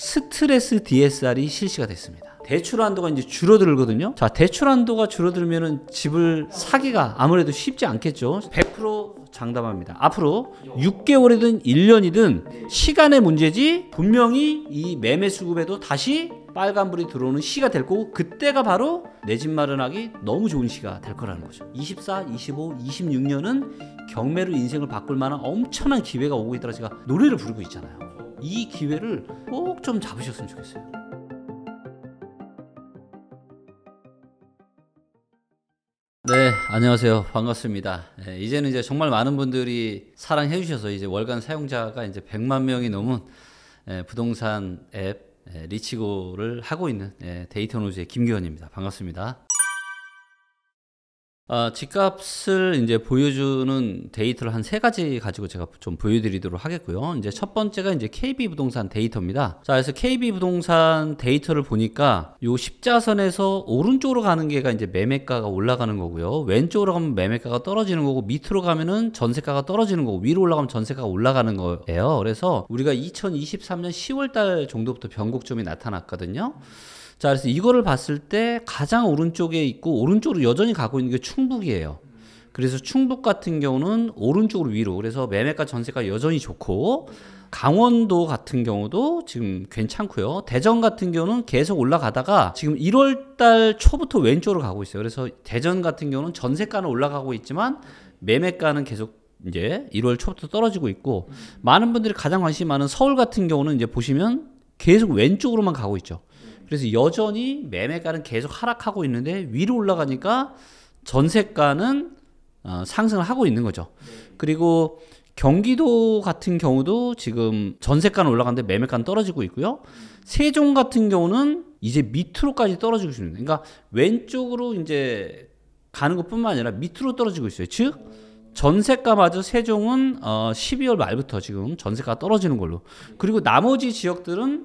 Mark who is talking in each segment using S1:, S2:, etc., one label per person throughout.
S1: 스트레스 DSR이 실시가 됐습니다. 대출 한도가 이제 줄어들거든요. 자, 대출 한도가 줄어들면은 집을 사기가 아무래도 쉽지 않겠죠. 100% 장담합니다. 앞으로 6개월이든 1년이든 시간의 문제지 분명히 이 매매 수급에도 다시 빨간불이 들어오는 시가 될 거고 그때가 바로 내 집 마련하기 너무 좋은 시가 될 거라는 거죠 24, 25, 26년은 경매로 인생을 바꿀 만한 엄청난 기회가 오고 있더라 제가 노래를 부르고 있잖아요 이 기회를 꼭 좀 잡으셨으면 좋겠어요. 네, 안녕하세요. 반갑습니다. 예, 이제는 이제 정말 많은 분들이 사랑해 주셔서 이제 월간 사용자가 이제 100만 명이 넘은 예, 부동산 앱 예, 리치고를 하고 있는 데이터 노즈의 김규현입니다. 반갑습니다. 어, 집값을 이제 보여주는 데이터를 한 세 가지 가지고 제가 좀 보여드리도록 하겠고요. 이제 첫 번째가 이제 KB 부동산 데이터입니다. 자, 그래서 KB 부동산 데이터를 보니까 요 십자선에서 오른쪽으로 가는 게가 이제 매매가가 올라가는 거고요. 왼쪽으로 가면 매매가가 떨어지는 거고 밑으로 가면은 전세가가 떨어지는 거고 위로 올라가면 전세가가 올라가는 거예요. 그래서 우리가 2023년 10월 달 정도부터 변곡점이 나타났거든요. 자, 그래서 이거를 봤을 때 가장 오른쪽에 있고 오른쪽으로 여전히 가고 있는 게 충북이에요. 그래서 충북 같은 경우는 오른쪽으로 위로 그래서 매매가 전세가 여전히 좋고 강원도 같은 경우도 지금 괜찮고요. 대전 같은 경우는 계속 올라가다가 지금 1월 달 초부터 왼쪽으로 가고 있어요. 그래서 대전 같은 경우는 전세가는 올라가고 있지만 매매가는 계속 이제 1월 초부터 떨어지고 있고 많은 분들이 가장 관심이 많은 서울 같은 경우는 이제 보시면 계속 왼쪽으로만 가고 있죠. 그래서 여전히 매매가는 계속 하락하고 있는데 위로 올라가니까 전세가는 어, 상승을 하고 있는 거죠. 그리고 경기도 같은 경우도 지금 전세가는 올라가는데 매매가는 떨어지고 있고요. 세종 같은 경우는 이제 밑으로까지 떨어지고 있습니다. 그러니까 왼쪽으로 이제 가는 것뿐만 아니라 밑으로 떨어지고 있어요. 즉 전세가마저 세종은 어 12월 말부터 지금 전세가 떨어지는 걸로. 그리고 나머지 지역들은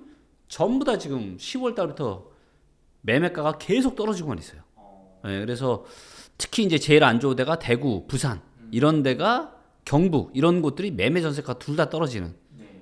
S1: 전부 다 지금 10월 달부터 매매가가 계속 떨어지고만 있어요. 네, 그래서 특히 이제 제일 안 좋은 데가 대구, 부산 음. 이런 데가 경북 이런 곳들이 매매 전세가 둘 다 떨어지는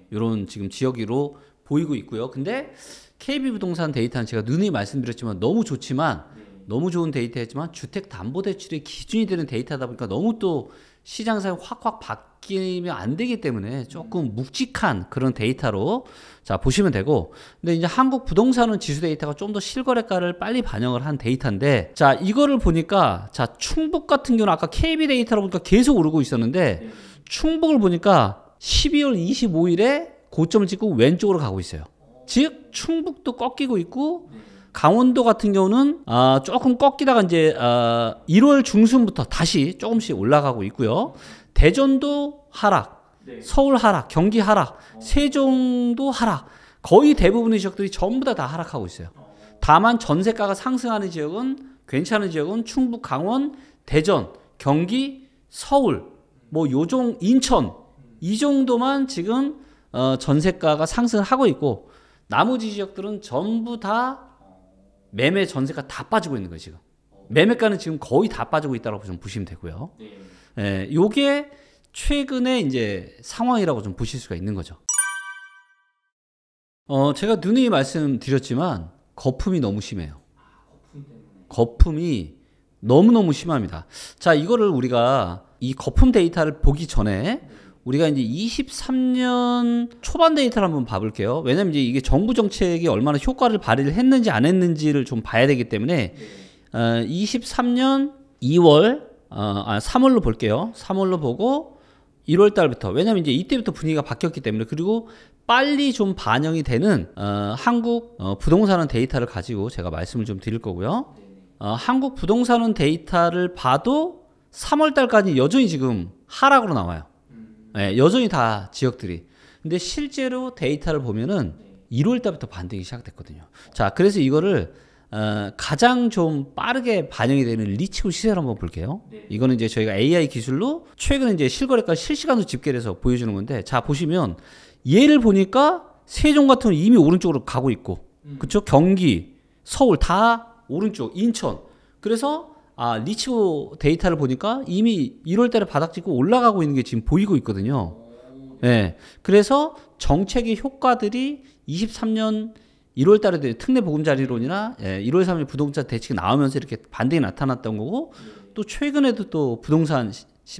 S1: 이런 네. 지금 지역으로 보이고 있고요. 근데 KB 부동산 데이터는 제가 누이 말씀드렸지만 너무 좋지만 네. 너무 좋은 데이터였지만 주택 담보 대출의 기준이 되는 데이터다 보니까 너무 또시장상 확확 바, 바뀌면 안 되기 때문에 조금 묵직한 그런 데이터로 자 보시면 되고 근데 이제 한국 부동산은 지수 데이터가 좀 더 실거래가를 빨리 반영을 한 데이터인데 자 이거를 보니까 자 충북 같은 경우는 아까 KB 데이터로 보니까 계속 오르고 있었는데 충북을 보니까 12월 25일에 고점을 찍고 왼쪽으로 가고 있어요. 즉 충북도 꺾이고 있고 강원도 같은 경우는 아, 조금 꺾이다가 이제 아, 1월 중순부터 다시 조금씩 올라가고 있고요. 대전도 하락, 네. 서울 하락, 경기 하락, 어. 세종도 하락. 거의 대부분의 지역들이 전부 다다 하락하고 있어요. 어. 다만 전세가가 상승하는 지역은 괜찮은 지역은 충북, 강원, 대전, 경기, 서울, 뭐 요종, 인천 음. 이 정도만 지금 어, 전세가가 상승하고 있고 나머지 지역들은 전부 다 매매 전세가 다 빠지고 있는 거예요 지금 어. 매매가는 지금 거의 다 빠지고 있다고 좀 보시면 되고요. 네. 예, 요게 최근에 이제 상황이라고 좀 보실 수가 있는 거죠. 어, 제가 누누이 말씀드렸지만 거품이 너무 심해요. 거품이 너무너무 심합니다. 자, 이거를 우리가 이 거품 데이터를 보기 전에 우리가 이제 23년 초반 데이터를 한번 봐볼게요. 왜냐면 이제 이게 정부 정책이 얼마나 효과를 발휘를 했는지 안 했는지를 좀 봐야 되기 때문에 어, 23년 2월 어, 아, 3월로 볼게요. 3월로 보고 1월 달부터 왜냐면 이제 이때부터 분위기가 바뀌었기 때문에 그리고 빨리 좀 반영이 되는 어, 한국 어, 부동산원 데이터를 가지고 제가 말씀을 좀 드릴 거고요. 어, 한국 부동산원 데이터를 봐도 3월 달까지 여전히 지금 하락으로 나와요. 네, 여전히 다 지역들이. 근데 실제로 데이터를 보면은 1월 달부터 반등이 시작됐거든요. 자, 그래서 이거를 어, 가장 좀 빠르게 반영이 되는 리치구 시세를 한번 볼게요. 네. 이거는 이제 저희가 AI 기술로 최근 이제 실거래가 실시간으로 집계해서 보여주는 건데, 자 보시면 얘를 보니까 세종 같은 이미 오른쪽으로 가고 있고, 음. 그렇죠? 경기, 서울 다 오른쪽, 인천. 그래서 아 리치구 데이터를 보니까 이미 1월달에 바닥 찍고 올라가고 있는 게 지금 보이고 있거든요. 예. 네. 그래서 정책의 효과들이 23년 1월 달에 특례 보금자리론이나 예, 1월 3일 부동산 대책이 나오면서 이렇게 반등이 나타났던 거고 또 최근에도 또 부동산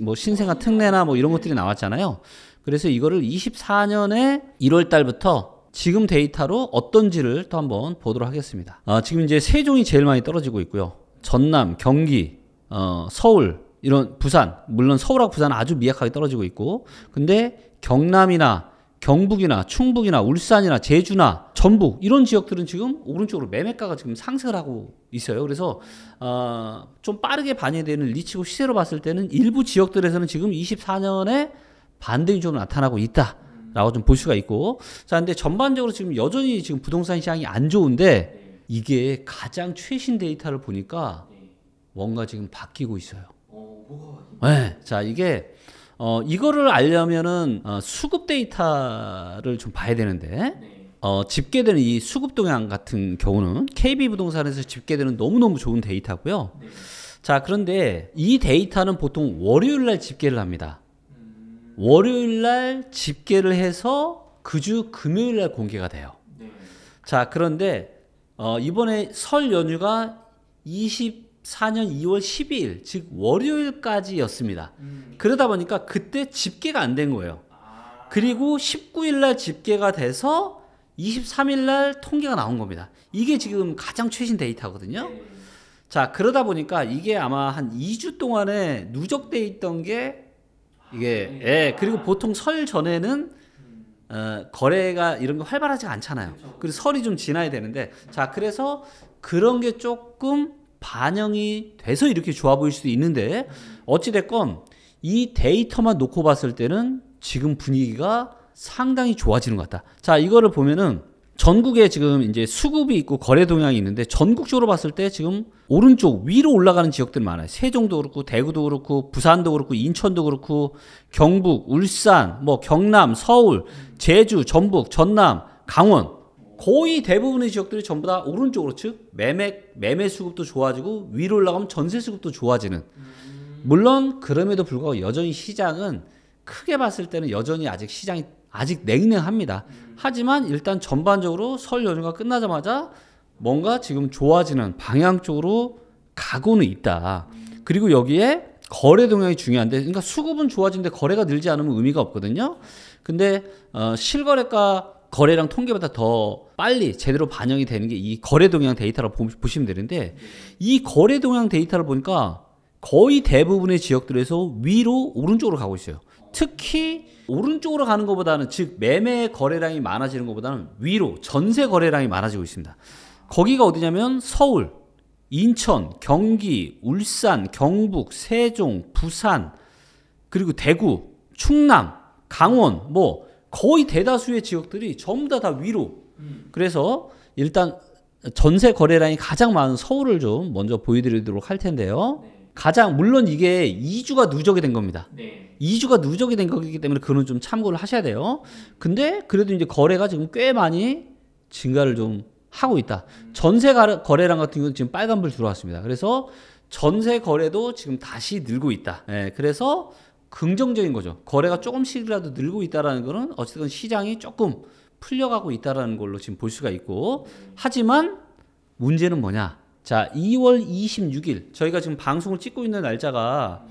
S1: 뭐 신생아 특례나 뭐 이런 것들이 나왔잖아요. 그래서 이거를 24년에 1월 달부터 지금 데이터로 어떤지를 또 한번 보도록 하겠습니다. 어, 지금 이제 세종이 제일 많이 떨어지고 있고요. 전남, 경기, 어, 서울, 이런 부산, 물론 서울하고 부산은 아주 미약하게 떨어지고 있고, 근데 경남이나 경북이나 충북이나 울산이나 제주나 전북 이런 지역들은 지금 오른쪽으로 매매가가 지금 상승을 하고 있어요. 그래서 어, 좀 빠르게 반영되는 리치고 시세로 봤을 때는 일부 지역들에서는 지금 24년에 반등이 좀 나타나고 있다. 라고 좀 볼 수가 있고. 자, 근데 전반적으로 지금 여전히 지금 부동산 시장이 안 좋은데 이게 가장 최신 데이터를 보니까 뭔가 지금 바뀌고 있어요. 어, 네. 자, 이게 어, 이거를 알려면은 어, 수급 데이터를 좀 봐야 되는데 네. 어, 집계되는 이 수급 동향 같은 경우는 KB 부동산에서 집계되는 너무너무 좋은 데이터고요. 네. 자, 그런데 이 데이터는 보통 월요일 날 집계를 합니다. 음... 월요일 날 집계를 해서 그 주 금요일 날 공개가 돼요. 네. 자, 그런데 어, 이번에 설 연휴가 20 2014년 2월 12일 즉 월요일까지였습니다. 음. 그러다 보니까 그때 집계가 안 된 거예요. 아. 그리고 19일 날 집계가 돼서 23일 날 통계가 나온 겁니다. 이게 지금 가장 최신 데이터거든요. 네. 자, 그러다 보니까 이게 아마 한 2주 동안에 누적돼 있던 게 이게 아, 예, 네. 그리고 보통 설 전에는 음. 어, 거래가 이런 게 활발하지 않잖아요. 그렇죠. 그리고 설이 좀 지나야 되는데 자, 그래서 그런 게 조금 반영이 돼서 이렇게 좋아 보일 수도 있는데 어찌됐건 이 데이터만 놓고 봤을 때는 지금 분위기가 상당히 좋아지는 것 같다. 자, 이거를 보면은 전국에 지금 이제 수급이 있고 거래 동향이 있는데 전국적으로 봤을 때 지금 오른쪽 위로 올라가는 지역들 많아요. 세종도 그렇고 대구도 그렇고 부산도 그렇고 인천도 그렇고 경북, 울산, 뭐 경남, 서울, 제주, 전북, 전남, 강원 거의 대부분의 지역들이 전부 다 오른쪽으로 즉 매매 매매 수급도 좋아지고 위로 올라가면 전세 수급도 좋아지는 음. 물론 그럼에도 불구하고 여전히 시장은 크게 봤을 때는 여전히 아직 시장이 아직 냉랭합니다. 음. 하지만 일단 전반적으로 설 연휴가 끝나자마자 뭔가 지금 좋아지는 방향 쪽으로 가고는 있다. 음. 그리고 여기에 거래 동향이 중요한데, 그러니까 수급은 좋아지는데 거래가 늘지 않으면 의미가 없거든요. 근데 어, 실거래가 거래량 통계보다 더 빨리 제대로 반영이 되는 게 이 거래 동향 데이터를 보시면 되는데 이 거래 동향 데이터를 보니까 거의 대부분의 지역들에서 위로 오른쪽으로 가고 있어요. 특히 오른쪽으로 가는 것보다는 즉 매매 거래량이 많아지는 것보다는 위로 전세 거래량이 많아지고 있습니다. 거기가 어디냐면 서울, 인천, 경기, 울산, 경북, 세종, 부산, 그리고 대구, 충남, 강원 뭐 거의 대다수의 지역들이 전부 다, 다 위로 음. 그래서 일단 전세 거래량이 가장 많은 서울을 좀 먼저 보여드리도록 할 텐데요. 네. 가장 물론 이게 2주가 누적이 된 겁니다. 네. 2주가 누적이 된 거기 때문에 그는 좀 참고를 하셔야 돼요. 근데 그래도 이제 거래가 지금 꽤 많이 증가를 좀 하고 있다. 음. 전세 거래량 같은 경우는 지금 빨간불 들어왔습니다. 그래서 전세 거래도 지금 다시 늘고 있다. 예, 그래서 긍정적인 거죠. 거래가 조금씩이라도 늘고 있다라는 거는 어쨌든 시장이 조금 풀려가고 있다라는 걸로 지금 볼 수가 있고 하지만 문제는 뭐냐? 자, 2월 26일 저희가 지금 방송을 찍고 있는 날짜가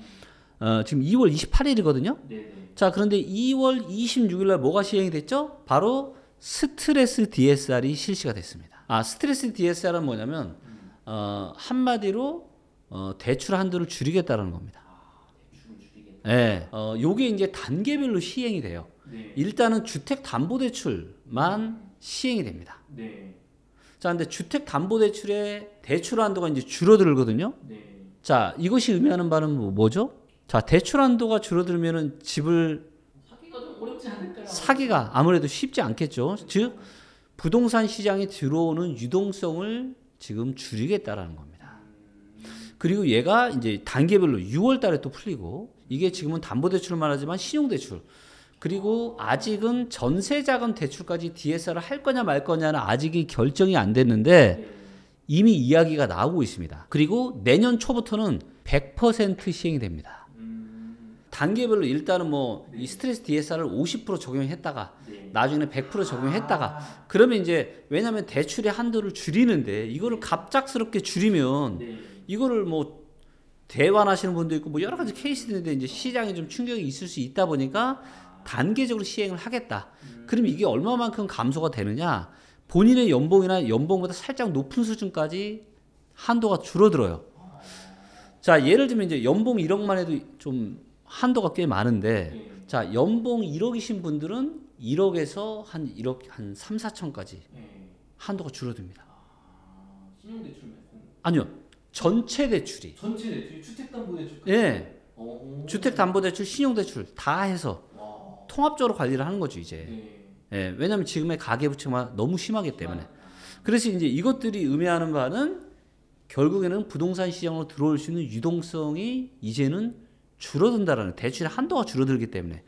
S1: 어, 지금 2월 28일이거든요. 네네. 자, 그런데 2월 26일 날 뭐가 시행이 됐죠? 바로 스트레스 DSR이 실시가 됐습니다. 아, 스트레스 DSR은 뭐냐면 어, 한마디로 어, 대출 한도를 줄이겠다는 겁니다. 아, 예. 네. 어, 요게 이제 단계별로 시행이 돼요. 네. 일단은 주택담보대출만 음. 시행이 됩니다. 네. 자, 근데 주택담보대출의 대출 한도가 이제 줄어들거든요. 네. 자, 이것이 의미하는 바는 뭐, 뭐죠? 자, 대출 한도가 줄어들면은 집을 사기가 좀 어렵지 않을까요? 사기가 아무래도 쉽지 않겠죠. 즉 부동산 시장에 들어오는 유동성을 지금 줄이겠다라는 겁니다. 그리고 얘가 이제 단계별로 6월 달에 또 풀리고 이게 지금은 담보대출만 하지만 신용대출 그리고 아직은 전세자금 대출까지 DSR을 할 거냐 말 거냐는 아직이 결정이 안 됐는데 이미 이야기가 나오고 있습니다. 그리고 내년 초부터는 100% 시행이 됩니다. 단계별로 일단은 뭐 이 스트레스 DSR을 50% 적용했다가 네. 나중에는 100% 적용했다가 아. 그러면 이제 왜냐하면 대출의 한도를 줄이는데 이거를 네. 갑작스럽게 줄이면 네. 이거를 뭐 대환하시는 분도 있고 뭐 여러 가지 케이스들인데 이제 시장에 좀 충격이 있을 수 있다 보니까 단계적으로 시행을 하겠다. 음. 그럼 이게 얼마만큼 감소가 되느냐? 본인의 연봉이나 연봉보다 살짝 높은 수준까지 한도가 줄어들어요. 자, 예를 들면 이제 연봉 1억만 해도 좀 한도가 꽤 많은데 자, 연봉 1억이신 분들은 1억에서 한 1억 한 3, 4천까지 한도가 줄어듭니다. 아, 니요 전체 대출이. 전체 대출, 주택담보대출 예. 네. 주택담보대출, 신용대출 다 해서 통합적으로 관리를 하는 거죠 이제. 네. 예, 왜냐하면 지금의 가계 부채가 너무 심하기 때문에. 아. 그래서 이제 이것들이 의미하는 바는 결국에는 부동산 시장으로 들어올 수 있는 유동성이 이제는 줄어든다라는 대출 한도가 줄어들기 때문에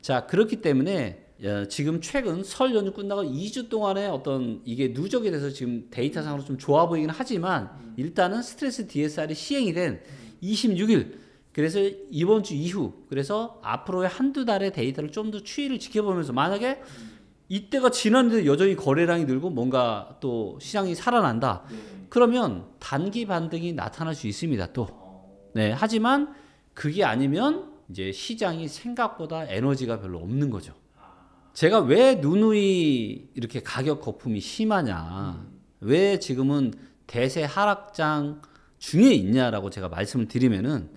S1: 자 그렇기 때문에 어, 지금 최근 설 연휴 끝나고 2주 동안에 어떤 이게 누적이 돼서 지금 데이터상으로 좀 좋아 보이긴 하지만 음. 일단은 스트레스 DSR이 시행이 된 26일 음. 그래서 이번 주 이후 그래서 앞으로의 한두 달의 데이터를 좀 더 추이를 지켜보면서 만약에 이때가 지났는데 여전히 거래량이 늘고 뭔가 또 시장이 살아난다. 네. 그러면 단기 반등이 나타날 수 있습니다. 또. 네. 하지만 그게 아니면 이제 시장이 생각보다 에너지가 별로 없는 거죠. 제가 왜 누누이 이렇게 가격 거품이 심하냐. 왜 지금은 대세 하락장 중에 있냐라고 제가 말씀을 드리면은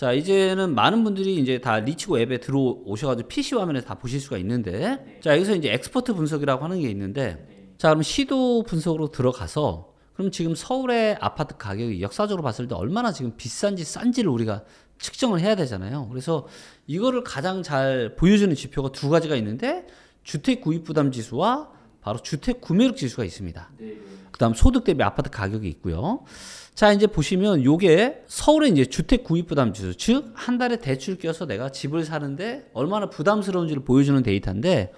S1: 자, 이제는 많은 분들이 이제 다 리치고 앱에 들어오셔가지고 PC 화면에서 다 보실 수가 있는데, 네. 자, 여기서 이제 엑스포트 분석이라고 하는 게 있는데, 네. 자, 그럼 시도 분석으로 들어가서, 그럼 지금 서울의 아파트 가격이 역사적으로 봤을 때 얼마나 지금 비싼지 싼지를 우리가 측정을 해야 되잖아요. 그래서 이거를 가장 잘 보여주는 지표가 두 가지가 있는데, 주택 구입 부담 지수와 바로 주택 구매력 지수가 있습니다. 네. 그다음 소득 대비 아파트 가격이 있고요. 자 이제 보시면 요게 서울의 이제 주택 구입 부담 지수 즉 한 달에 대출 어서 내가 집을 사는데 얼마나 부담스러운지를 보여주는 데이터인데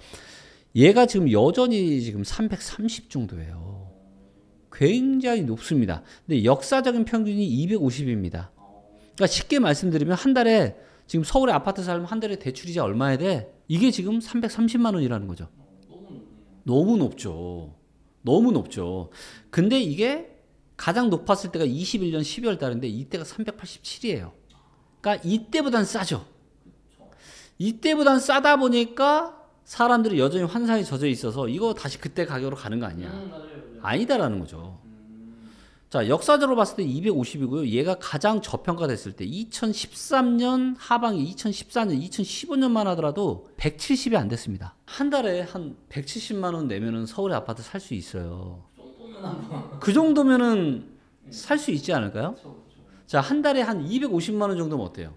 S1: 얘가 지금 여전히 지금 330 정도예요. 굉장히 높습니다. 근데 역사적인 평균이 250입니다. 그러니까 쉽게 말씀드리면 한 달에 지금 서울의 아파트 살면 한 달에 대출이자 얼마에 돼? 이게 지금 330만 원이라는 거죠. 너무 높죠. 너무 높죠. 근데 이게 가장 높았을 때가 21년 12월 달인데 이때가 387이에요. 그러니까 이때보단 싸죠. 이때보단 싸다 보니까 사람들이 여전히 환상에 젖어 있어서 이거 다시 그때 가격으로 가는 거 아니야. 음, 아니다라는 거죠. 자, 역사적으로 봤을 때 250이고요. 얘가 가장 저평가됐을 때 2013년 하반기, 2014년, 2015년만 하더라도 170이 안 됐습니다. 한 달에 한 170만 원 내면은 서울에 아파트 살 수 있어요. 그 정도면은 살 수 있지 않을까요? 자, 한 달에 한 250만 원 정도면 어때요?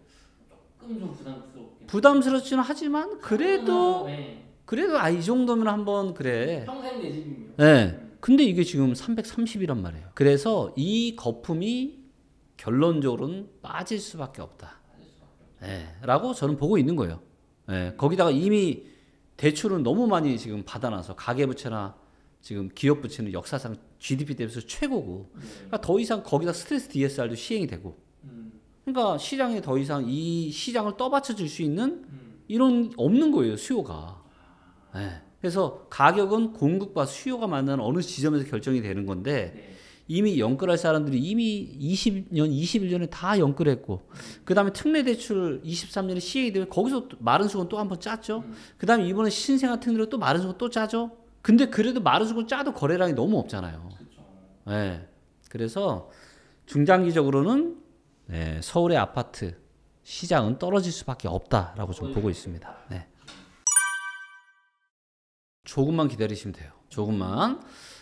S1: 부담스럽 부담스럽지는 하지만 그래도 네. 그래도 아이 정도면 한번 그래. 평생 내 집이면. 네. 근데 이게 지금 330이란 말이에요. 그래서 이 거품이 결론적으로는 빠질 수밖에 없다. 예, 라고 저는 보고 있는 거예요. 예, 거기다가 이미 대출은 너무 많이 지금 받아놔서 가계부채나 지금 기업부채는 역사상 GDP 대비해서 최고고 그러니까 더 이상 거기다 스트레스 DSR도 시행이 되고 그러니까 시장에 더 이상 이 시장을 떠받쳐 줄 수 있는 음. 이런 없는 거예요 수요가 예. 그래서 가격은 공급과 수요가 만나는 어느 지점에서 결정이 되는 건데 네. 이미 연끌할 사람들이 이미 20년, 21년에 다 연끌했고 그 다음에 특례대출 23년에 시 c 이 되면 거기서 마른 수건 또 한 번 짰죠. 음. 그 다음에 이번에 신생아 특례로 또 마른 수건 또 짜죠. 근데 그래도 마른 수건 짜도 거래량이 너무 없잖아요. 예. 네. 그래서 중장기적으로는 네, 서울의 아파트 시장은 떨어질 수밖에 없다라고 좀 보고 있습니다. 네. 조금만 기다리시면 돼요. 조금만.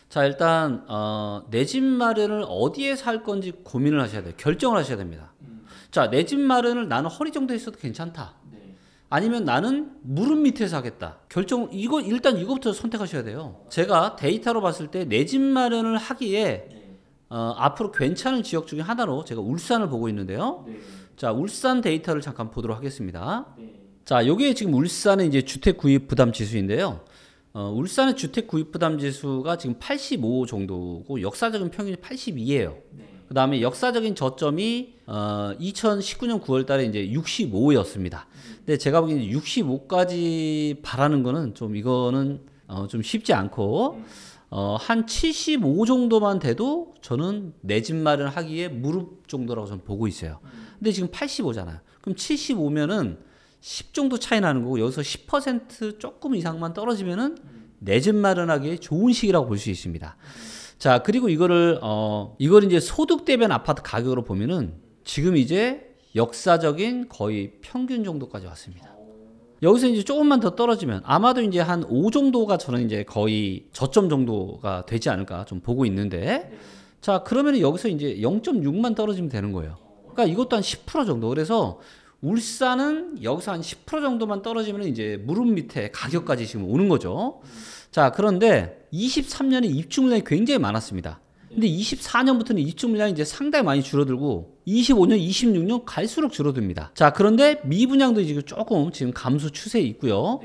S1: 자, 일단 어, 내 집 마련을 어디에 살 건지 고민을 하셔야 돼요. 결정을 하셔야 됩니다. 음. 자, 내 집 마련을 나는 허리 정도에 있어도 괜찮다. 네. 아니면 나는 무릎 밑에 서하겠다 결정 이거 일단 이거부터 선택하셔야 돼요. 제가 데이터로 봤을 때 내 집 마련을 하기에 네. 어, 앞으로 괜찮은 지역 중에 하나로 제가 울산을 보고 있는데요. 네. 자, 울산 데이터를 잠깐 보도록 하겠습니다. 네. 자, 요게 지금 울산의 이제 주택 구입 부담 지수인데요. 어, 울산의 주택 구입 부담 지수가 지금 85 정도고 역사적인 평균이 82예요. 네. 그다음에 역사적인 저점이 어 2019년 9월 달에 이제 65였습니다. 근데 제가 보기엔 65까지 바라는 거는 좀 이거는 어좀 쉽지 않고 어한 75 정도만 돼도 저는 내 집 마련하기에 무릎 정도라고 저는 보고 있어요. 근데 지금 85잖아요. 그럼 75면은 10 정도 차이 나는 거고 여기서 10% 조금 이상만 떨어지면은 내집 마련하기에 좋은 시기라고 볼 수 있습니다. 자 그리고 이거를 어 이걸 이제 소득 대변 아파트 가격으로 보면은 지금 이제 역사적인 거의 평균 정도까지 왔습니다. 여기서 이제 조금만 더 떨어지면 아마도 이제 한 5 정도가 저는 이제 거의 저점 정도가 되지 않을까 좀 보고 있는데 자 그러면 여기서 이제 0.6만 떨어지면 되는 거예요. 그러니까 이것도 한 10% 정도 그래서 울산은 여기서 한 10% 정도만 떨어지면 이제 무릎 밑에 가격까지 지금 오는 거죠. 자, 그런데 23년에 입주 물량이 굉장히 많았습니다. 근데 24년부터는 입주 물량이 이제 상당히 많이 줄어들고 25년, 26년 갈수록 줄어듭니다. 자, 그런데 미분양도 지금 조금 지금 감소 추세에 있고요.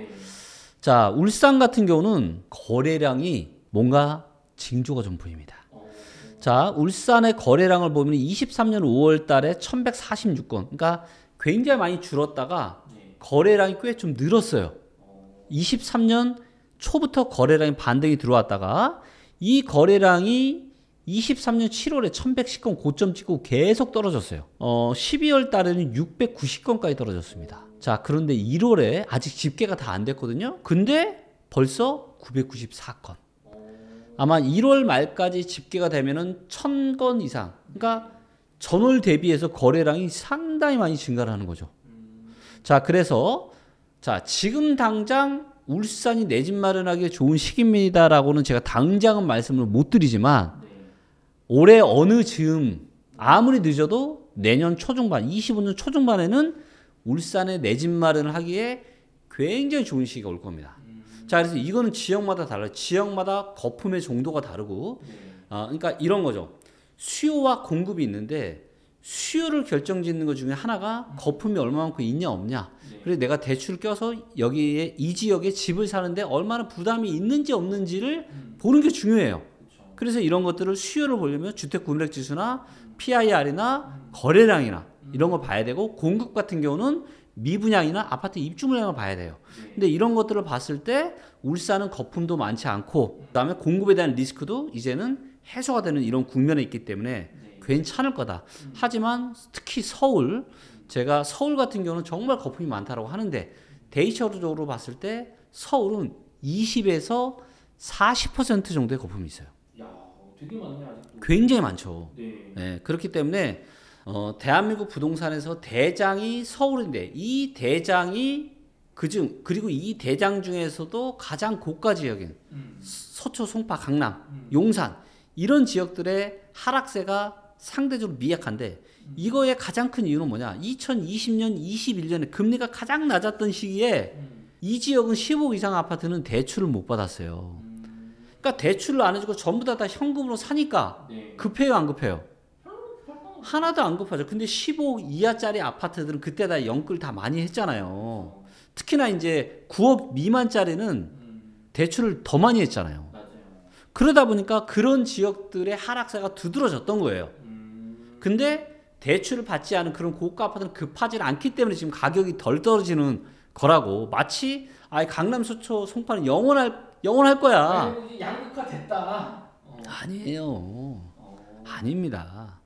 S1: 자, 울산 같은 경우는 거래량이 뭔가 징조가 좀 보입니다. 자, 울산의 거래량을 보면 23년 5월 달에 1146건. 그러니까 굉장히 많이 줄었다가 네. 거래량이 꽤 좀 늘었어요. 23년 초부터 거래량이 반등이 들어왔다가 이 거래량이 23년 7월에 1110건 고점 찍고 계속 떨어졌어요. 어, 12월 달에는 690건까지 떨어졌습니다. 자, 그런데 1월에 아직 집계가 다 안 됐거든요. 근데 벌써 994건. 아마 1월 말까지 집계가 되면은 1000건 이상. 그러니까 전월 대비해서 거래량이 상 상당히 많이 증가를 하는 거죠. 자, 그래서 자, 지금 당장 울산이 내집마련하기 좋은 시기입니다라고는 제가 당장은 말씀을 못 드리지만 네. 올해 어느 즈음 아무리 늦어도 내년 초중반, 25년 초중반에는 울산에 내집 마련을 하기에 굉장히 좋은 시기가 올 겁니다. 음. 자, 그래서 이거는 지역마다 달라요. 지역마다 거품의 정도가 다르고, 어, 그러니까 이런 거죠. 수요와 공급이 있는데 수요를 결정짓는 것 중에 하나가 거품이 얼마만큼 있냐 없냐. 네. 그래서 내가 대출 을 껴서 여기에 이 지역에 집을 사는데 얼마나 부담이 있는지 없는지를 음. 보는 게 중요해요. 그래서 이런 것들을 수요를 보려면 주택 구매력 지수나 음. PIR이나 음. 거래량이나 이런 거 봐야 되고 공급 같은 경우는 미분양이나 아파트 입주 물량을 봐야 돼요. 네. 근데 이런 것들을 봤을 때 울산은 거품도 많지 않고 그다음에 공급에 대한 리스크도 이제는 해소가 되는 이런 국면에 있기 때문에 괜찮을 거다. 하지만 특히 서울, 제가 서울 같은 경우는 정말 거품이 많다라고 하는데 데이터적으로 봤을 때 서울은 20에서 40% 정도의 거품이 있어요. 야, 되게 많네 아직도. 굉장히 많죠. 네. 네 그렇기 때문에 어, 대한민국 부동산에서 대장이 서울인데 이 대장이 그중 그리고 이 대장 중에서도 가장 고가 지역인 음. 서초, 송파, 강남, 음. 용산 이런 지역들의 하락세가 상대적으로 미약한데 이거의 가장 큰 이유는 뭐냐? 2020년, 21년에 금리가 가장 낮았던 시기에 이 지역은 1 0억 이상 아파트는 대출을 못 받았어요. 그러니까 대출을 안 해주고 전부 다, 다 현금으로 사니까 네. 급해요, 안 급해요? 하나도 안 급하죠. 근데 15억 이하짜리 아파트들은 그때 다 연끌 다 많이 했잖아요. 특히나 이제 9억 미만짜리는 음. 대출을 더 많이 했잖아요 그러다 보니까 그런 지역들의 하락세가 두드러졌던 거예요. 근데 대출을 받지 않은 그런 고가 아파트는 급하지는 않기 때문에 지금 가격이 덜 떨어지는 거라고 마치 아예 강남 서초 송파는 영원할 영원할 거야. 양극화 됐다. 어. 아니에요. 어. 아닙니다.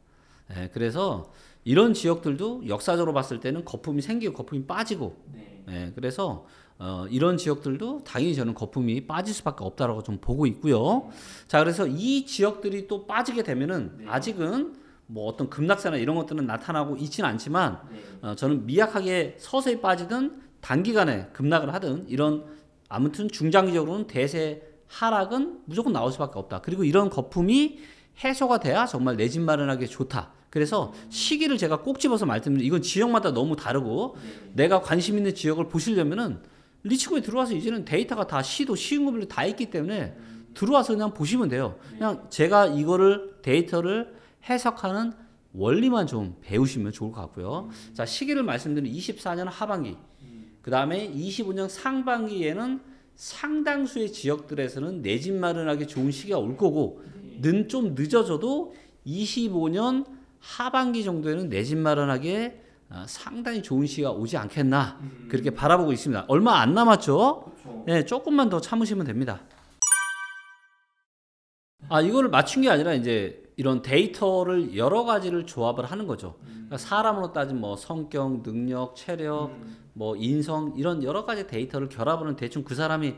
S1: 네, 그래서 이런 지역들도 역사적으로 봤을 때는 거품이 생기고 거품이 빠지고. 네. 네 그래서 어, 이런 지역들도 당연히 저는 거품이 빠질 수밖에 없다라고 좀 보고 있고요. 자, 그래서 이 지역들이 또 빠지게 되면은 네. 아직은 뭐 어떤 급락세나 이런 것들은 나타나고 있지는 않지만 네. 어, 저는 미약하게 서서히 빠지든 단기간에 급락을 하든 이런 아무튼 중장기적으로는 대세 하락은 무조건 나올 수밖에 없다. 그리고 이런 거품이 해소가 돼야 정말 내 집 마련하기 좋다. 그래서 시기를 제가 꼭 집어서 말씀드리면 이건 지역마다 너무 다르고 네. 내가 관심 있는 지역을 보시려면은 리치고에 들어와서 이제는 데이터가 다 시도 시흥구별로 다 있기 때문에 들어와서 그냥 보시면 돼요. 네. 그냥 제가 이거를 데이터를 해석하는 원리만 좀 배우시면 좋을 것 같고요. 자, 시기를 말씀드린 24년 하반기, 그 다음에 25년 상반기에는 상당수의 지역들에서는 내 집 마련하기 좋은 시기가 올 거고, 는 좀 늦어져도 25년 하반기 정도에는 내 집 마련하기에 아, 상당히 좋은 시기가 오지 않겠나 그렇게 바라보고 있습니다. 얼마 안 남았죠? 네, 조금만 더 참으시면 됩니다. 아 이거를 맞춘 게 아니라 이제 이런 데이터를 여러 가지를 조합을 하는 거죠. 음. 그러니까 사람으로 따지면 뭐 성격, 능력, 체력, 음. 뭐 인성 이런 여러 가지 데이터를 결합하면 대충 그 사람이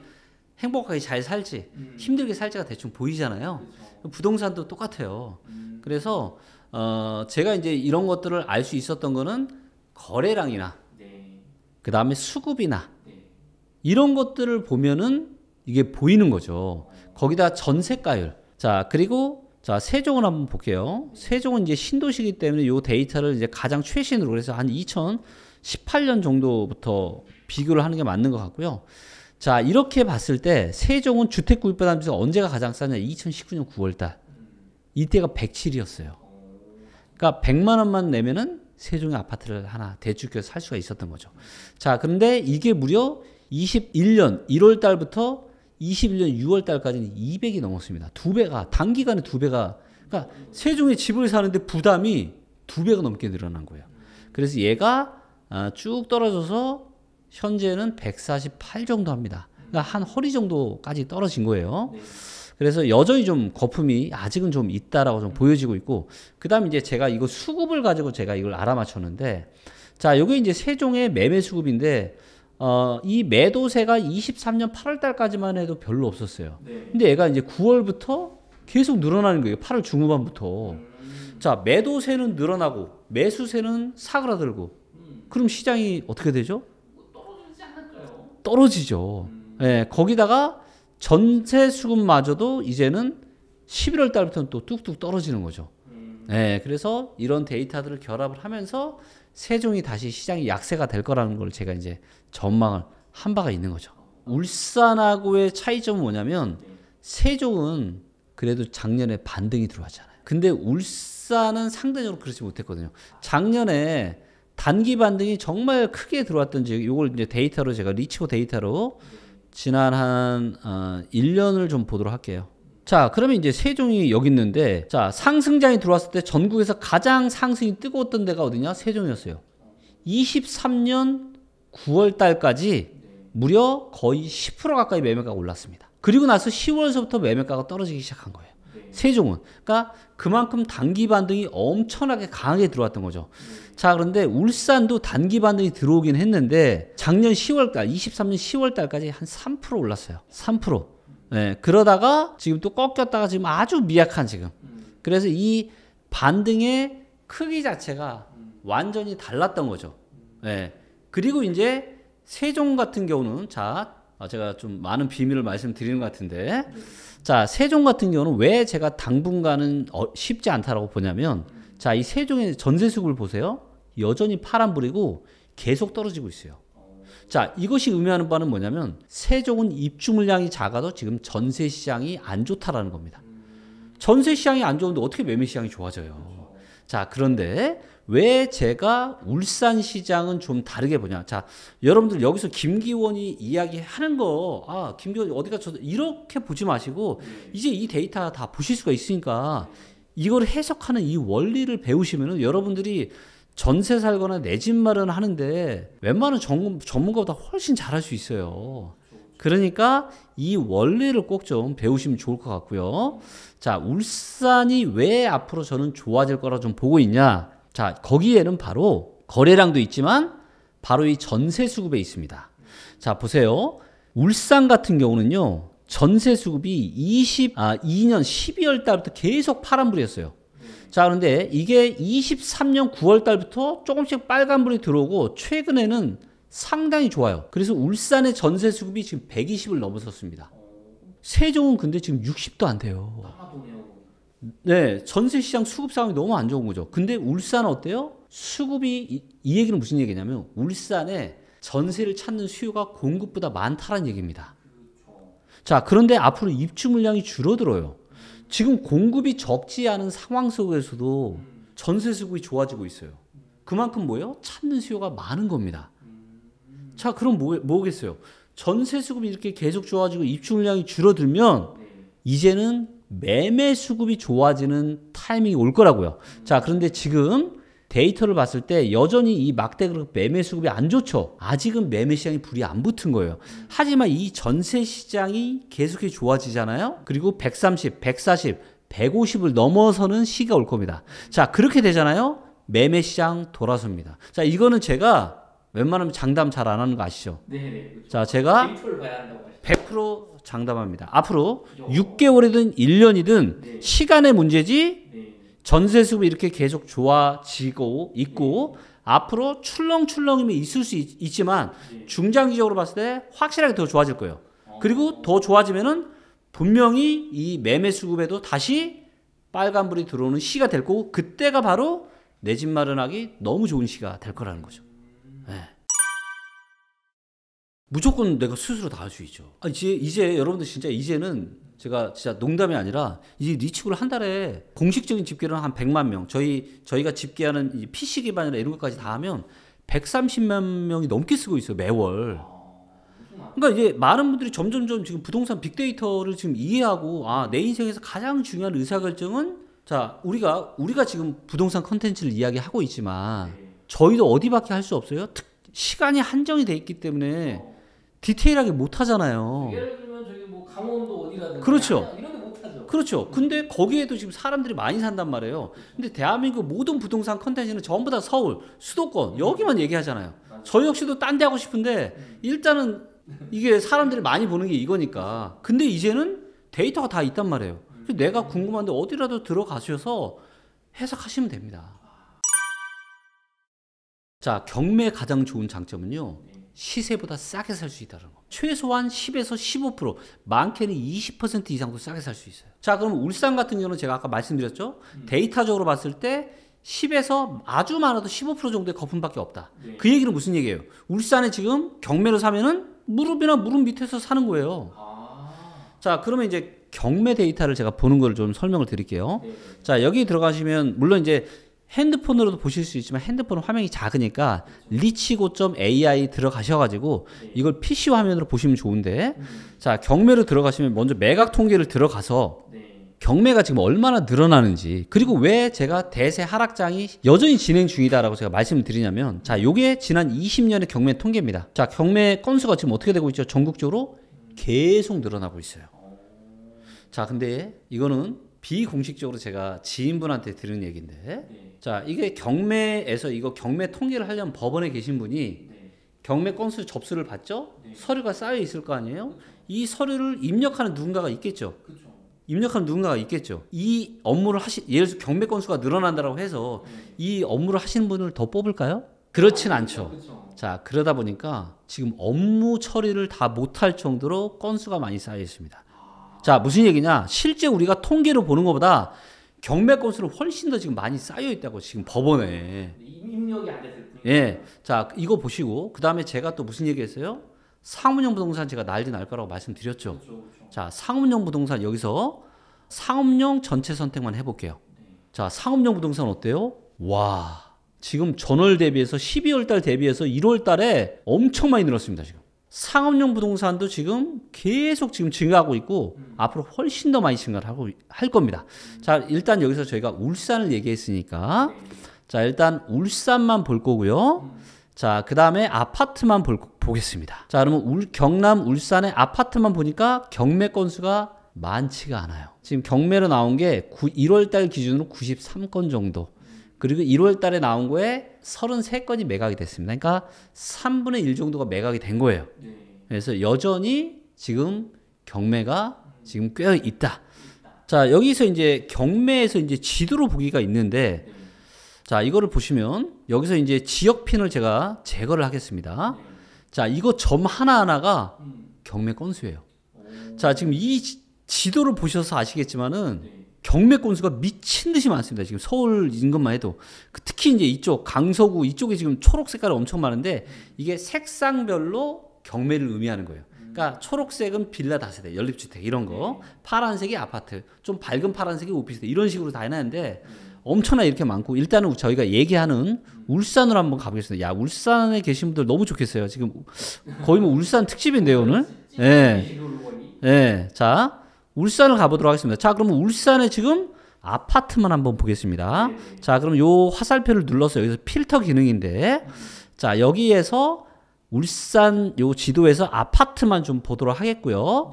S1: 행복하게 잘 살지 음. 힘들게 살지가 대충 보이잖아요. 그렇죠. 부동산도 똑같아요. 음. 그래서 어 제가 이제 이런 것들을 알 수 있었던 거는 거래량이나 네. 그 다음에 수급이나 네. 이런 것들을 보면은 이게 보이는 거죠. 거기다 전세가율. 자 그리고 자, 세종을 한번 볼게요. 세종은 이제 신도시기 이 때문에 요 데이터를 이제 가장 최신으로 그래서 한 2018년 정도부터 비교를 하는 게 맞는 것 같고요. 자, 이렇게 봤을 때 세종은 주택 구입 부담비가 언제가 가장 싸냐? 2019년 9월 달. 이때가 107이었어요. 그러니까 100만 원만 내면은 세종의 아파트를 하나 대출해서 살 수가 있었던 거죠. 자, 그런데 이게 무려 21년 1월 달부터 21년 6월 달까지는 200이 넘었습니다. 두 배가 단기간에 두 배가 그러니까 세종에 집을 사는데 부담이 두 배가 넘게 늘어난 거예요. 그래서 얘가 아, 쭉 떨어져서 현재는 148 정도 합니다. 그러니까 한 허리 정도까지 떨어진 거예요. 그래서 여전히 좀 거품이 아직은 좀 있다라고 좀 보여지고 있고 그다음 에 이제 제가 이거 수급을 가지고 제가 이걸 알아맞혔는데 자, 요게 이제 세종의 매매 수급인데 어, 이 매도세가 23년 8월 달까지만 해도 별로 없었어요. 네. 근데 얘가 이제 9월부터 계속 늘어나는 거예요. 8월 중후반부터. 음. 자, 매도세는 늘어나고 매수세는 사그라들고. 음. 그럼 시장이 어떻게 되죠? 뭐 떨어지죠않 떨어지죠. 음. 예, 거기다가 전세 수급마저도 이제는 11월 달부터는 또 뚝뚝 떨어지는 거죠. 음. 예, 그래서 이런 데이터들을 결합을 하면서 세종이 다시 시장이 약세가 될 거라는 걸 제가 이제 전망을 한 바가 있는 거죠. 울산하고의 차이점은 뭐냐면 세종은 그래도 작년에 반등이 들어왔잖아요. 근데 울산은 상대적으로 그렇지 못했거든요. 작년에 단기 반등이 정말 크게 들어왔던 지 이걸 이제 데이터로 제가 리치고 데이터로 지난 한 어, 1년을 좀 보도록 할게요. 자, 그러면 이제 세종이 여기 있는데, 자, 상승장이 들어왔을 때 전국에서 가장 상승이 뜨거웠던 데가 어디냐? 세종이었어요. 23년 9월 달까지 무려 거의 10% 가까이 매매가가 올랐습니다. 그리고 나서 10월서부터 매매가가 떨어지기 시작한 거예요. 세종은. 그러니까 그만큼 단기 반등이 엄청나게 강하게 들어왔던 거죠. 자, 그런데 울산도 단기 반등이 들어오긴 했는데 작년 10월달, 23년 10월달까지 한 3% 올랐어요. 3%. 네, 예, 그러다가 지금 또 꺾였다가 지금 아주 미약한 지금. 그래서 이 반등의 크기 자체가 완전히 달랐던 거죠. 네. 그리고 이제 세종 같은 경우는 자 제가 좀 많은 비밀을 말씀드리는 것 같은데 자 세종 같은 경우는 왜 제가 당분간은 어, 쉽지 않다라고 보냐면 자 이 세종의 전세수급을 보세요 여전히 파란불이고 계속 떨어지고 있어요 자 이것이 의미하는 바는 뭐냐면 세종은 입주 물량이 작아도 지금 전세 시장이 안 좋다라는 겁니다 전세 시장이 안 좋은데 어떻게 매매 시장이 좋아져요 자 그런데 왜 제가 울산 시장은 좀 다르게 보냐. 자, 여러분들 여기서 김기원이 이야기하는 거, 아, 김기원 어디가 저 이렇게 보지 마시고 이제 이 데이터 다 보실 수가 있으니까 이걸 해석하는 이 원리를 배우시면은 여러분들이 전세 살거나 내 집 마련하는데 웬만한 전, 전문가보다 훨씬 잘할 수 있어요. 그러니까 이 원리를 꼭 좀 배우시면 좋을 것 같고요. 자, 울산이 왜 앞으로 저는 좋아질 거라 좀 보고 있냐? 자, 거기에는 바로 거래량도 있지만 바로 이 전세 수급에 있습니다. 자, 보세요. 울산 같은 경우는요. 전세 수급이 20, 아, 2년 12월 달부터 계속 파란불이었어요. 자, 그런데 이게 23년 9월 달부터 조금씩 빨간불이 들어오고 최근에는 상당히 좋아요. 그래서 울산의 전세 수급이 지금 120을 넘어섰습니다. 세종은 근데 지금 60도 안 돼요. 네, 전세 시장 수급 상황이 너무 안 좋은 거죠. 근데 울산 어때요? 수급이 이, 이 얘기는 무슨 얘기냐면 울산에 전세를 찾는 수요가 공급보다 많다는 라 얘기입니다. 자, 그런데 앞으로 입주 물량이 줄어들어요. 지금 공급이 적지 않은 상황 속에서도 전세 수급이 좋아지고 있어요. 그만큼 뭐예요? 찾는 수요가 많은 겁니다. 자, 그럼 뭐, 뭐겠어요? 전세 수급이 이렇게 계속 좋아지고 입주 물량이 줄어들면 이제는 매매 수급이 좋아지는 타이밍이 올 거라고요. 자, 그런데 지금 데이터를 봤을 때 여전히 이 막대 그룹 매매 수급이 안 좋죠. 아직은 매매 시장이 불이 안 붙은 거예요. 하지만 이 전세 시장이 계속해 좋아지잖아요. 그리고 130, 140, 150을 넘어서는 시기가 올 겁니다. 자, 그렇게 되잖아요. 매매 시장 돌아섭니다. 자, 이거는 제가 웬만하면 장담 잘 안 하는 거 아시죠? 네, 네. 그렇죠. 자, 제가 100% 장담합니다. 앞으로 6개월이든 1년이든 네. 시간의 문제지 네. 전세 수급이 이렇게 계속 좋아지고 있고 네. 앞으로 출렁출렁임이 있을 수 있, 지만 네. 중장기적으로 봤을 때 확실하게 더 좋아질 거예요. 어. 그리고 더 좋아지면은 분명히 이 매매 수급에도 다시 빨간불이 들어오는 시가 될 거고 그때가 바로 내 집 마련하기 너무 좋은 시가 될 거라는 거죠. 네. 무조건 내가 스스로 다 할 수 있죠. 아, 이제 이제 여러분들 진짜 이제는 제가 진짜 농담이 아니라 이제 리치고를 한 달에 공식적인 집계는 한 100만 명. 저희 저희가 집계하는 이 PC 기반이나 이런 것까지 다 하면 130만 명이 넘게 쓰고 있어요 매월. 그러니까 이제 많은 분들이 점점점 지금 부동산 빅데이터를 지금 이해하고 아 내 인생에서 가장 중요한 의사결정은 자 우리가 우리가 지금 부동산 컨텐츠를 이야기하고 있지만 저희도 어디밖에 할 수 없어요. 특, 시간이 한정이 돼 있기 때문에. 디테일하게 못 하잖아요. 예를 들면 저기 뭐 강원도 어디라든가 그렇죠. 이런데 못 하죠. 그렇죠. 근데 거기에도 지금 사람들이 많이 산단 말이에요. 근데 대한민국 모든 부동산 컨텐츠는 전부 다 서울, 수도권 여기만 얘기하잖아요. 저 역시도 딴 데 하고 싶은데 음. 일단은 이게 사람들이 많이 보는 게 이거니까. 근데 이제는 데이터가 다 있단 말이에요. 음. 내가 궁금한데 어디라도 들어가셔서 해석하시면 됩니다. 아. 자, 경매 가장 좋은 장점은요. 네. 시세보다 싸게 살 수 있다는 거. 최소한 10에서 15%, 많게는 20% 이상도 싸게 살 수 있어요. 자, 그럼 울산 같은 경우는 제가 아까 말씀드렸죠? 음. 데이터적으로 봤을 때 10에서 아주 많아도 15% 정도의 거품밖에 없다. 네. 그 얘기는 무슨 얘기예요? 울산에 지금 경매로 사면은 무릎이나 무릎 밑에서 사는 거예요. 아. 자, 그러면 이제 경매 데이터를 제가 보는 걸 좀 설명을 드릴게요. 네. 자, 여기 들어가시면 물론 이제 핸드폰으로도 보실 수 있지만 핸드폰 화면이 작으니까 리치고.ai 들어가셔가지고 이걸 PC 화면으로 보시면 좋은데 자 경매로 들어가시면 먼저 매각 통계를 들어가서 네. 경매가 지금 얼마나 늘어나는지 그리고 왜 제가 대세 하락장이 여전히 진행 중이다라고 제가 말씀을 드리냐면 자 요게 지난 20년의 경매 통계입니다 자 경매 건수가 지금 어떻게 되고 있죠 전국적으로 계속 늘어나고 있어요 자 근데 이거는 비공식적으로 제가 지인분한테 들은 얘기인데 네. 자, 이게 경매에서 이거 경매 통계를 하려면 법원에 계신 분이 네. 경매 건수 접수를 받죠? 네. 서류가 쌓여 있을 거 아니에요? 이 서류를 입력하는 누군가가 있겠죠? 입력하는 누군가가 있겠죠. 이 업무를 하시 예를 들어 서 경매 건수가 늘어난다라고 해서 네. 이 업무를 하시는 분을 더 뽑을까요? 그렇진 아, 않죠. 자, 그러다 보니까 지금 업무 처리를 다 못할 정도로 건수가 많이 쌓여 있습니다. 아. 자, 무슨 얘기냐? 실제 우리가 통계로 보는 것보다 경매 건수를 훨씬 더 지금 많이 쌓여 있다고 지금 법원에 입력이 안 됐을 뿐. 예, 자 이거 보시고 그 다음에 제가 또 무슨 얘기했어요? 상업용 부동산 제가 난리 날 거라고 말씀드렸죠. 그렇죠, 그렇죠. 자 상업용 부동산 여기서 상업용 전체 선택만 해볼게요. 네. 자 상업용 부동산 어때요? 와 지금 전월 대비해서 12월 달 대비해서 1월 달에 엄청 많이 늘었습니다 지금. 상업용 부동산도 지금 계속 지금 증가하고 있고 음. 앞으로 훨씬 더 많이 증가를 하고 할 겁니다. 음. 자, 일단 여기서 저희가 울산을 얘기했으니까 네. 자, 일단 울산만 볼 거고요. 음. 자, 그다음에 아파트만 볼, 보겠습니다. 자, 그러면 울, 경남 울산의 아파트만 보니까 경매 건수가 많지가 않아요. 지금 경매로 나온 게 9, 1월 달 기준으로 93건 정도. 그리고 1월 달에 나온 거에 33건이 매각이 됐습니다. 그러니까 3분의 1 정도가 매각이 된 거예요. 네. 그래서 여전히 지금 경매가 음. 지금 꽤 있다. 자, 여기서 이제 경매에서 이제 지도로 보기가 있는데 네. 자, 이거를 보시면 여기서 이제 지역핀을 제가 제거를 하겠습니다. 네. 자, 이거 점 하나하나가 음. 경매 건수예요. 자, 지금 이 지, 도를 보셔서 아시겠지만은 경매 건수가 미친 듯이 많습니다. 지금 서울 인근만 해도 그 특히 이제 이쪽 강서구 이쪽에 지금 초록 색깔이 엄청 많은데 이게 색상별로 경매를 의미하는 거예요. 그러니까 초록색은 빌라 다세대, 연립주택 이런 거, 네. 파란색이 아파트, 좀 밝은 파란색이 오피스텔 이런 식으로 다 해놨는데 엄청나 게 이렇게 많고 일단은 저희가 얘기하는 울산으로 한번 가보겠습니다. 야 울산에 계신 분들 너무 좋겠어요. 지금 거의 뭐 울산 특집인데요 오늘. 예. 네. 예. 네. 자. 울산을 가보도록 하겠습니다. 자, 그러면 울산에 지금 아파트만 한번 보겠습니다. 네. 자, 그럼 요 화살표를 눌러서 여기서 필터 기능인데, 자, 여기에서 울산 요 지도에서 아파트만 좀 보도록 하겠고요.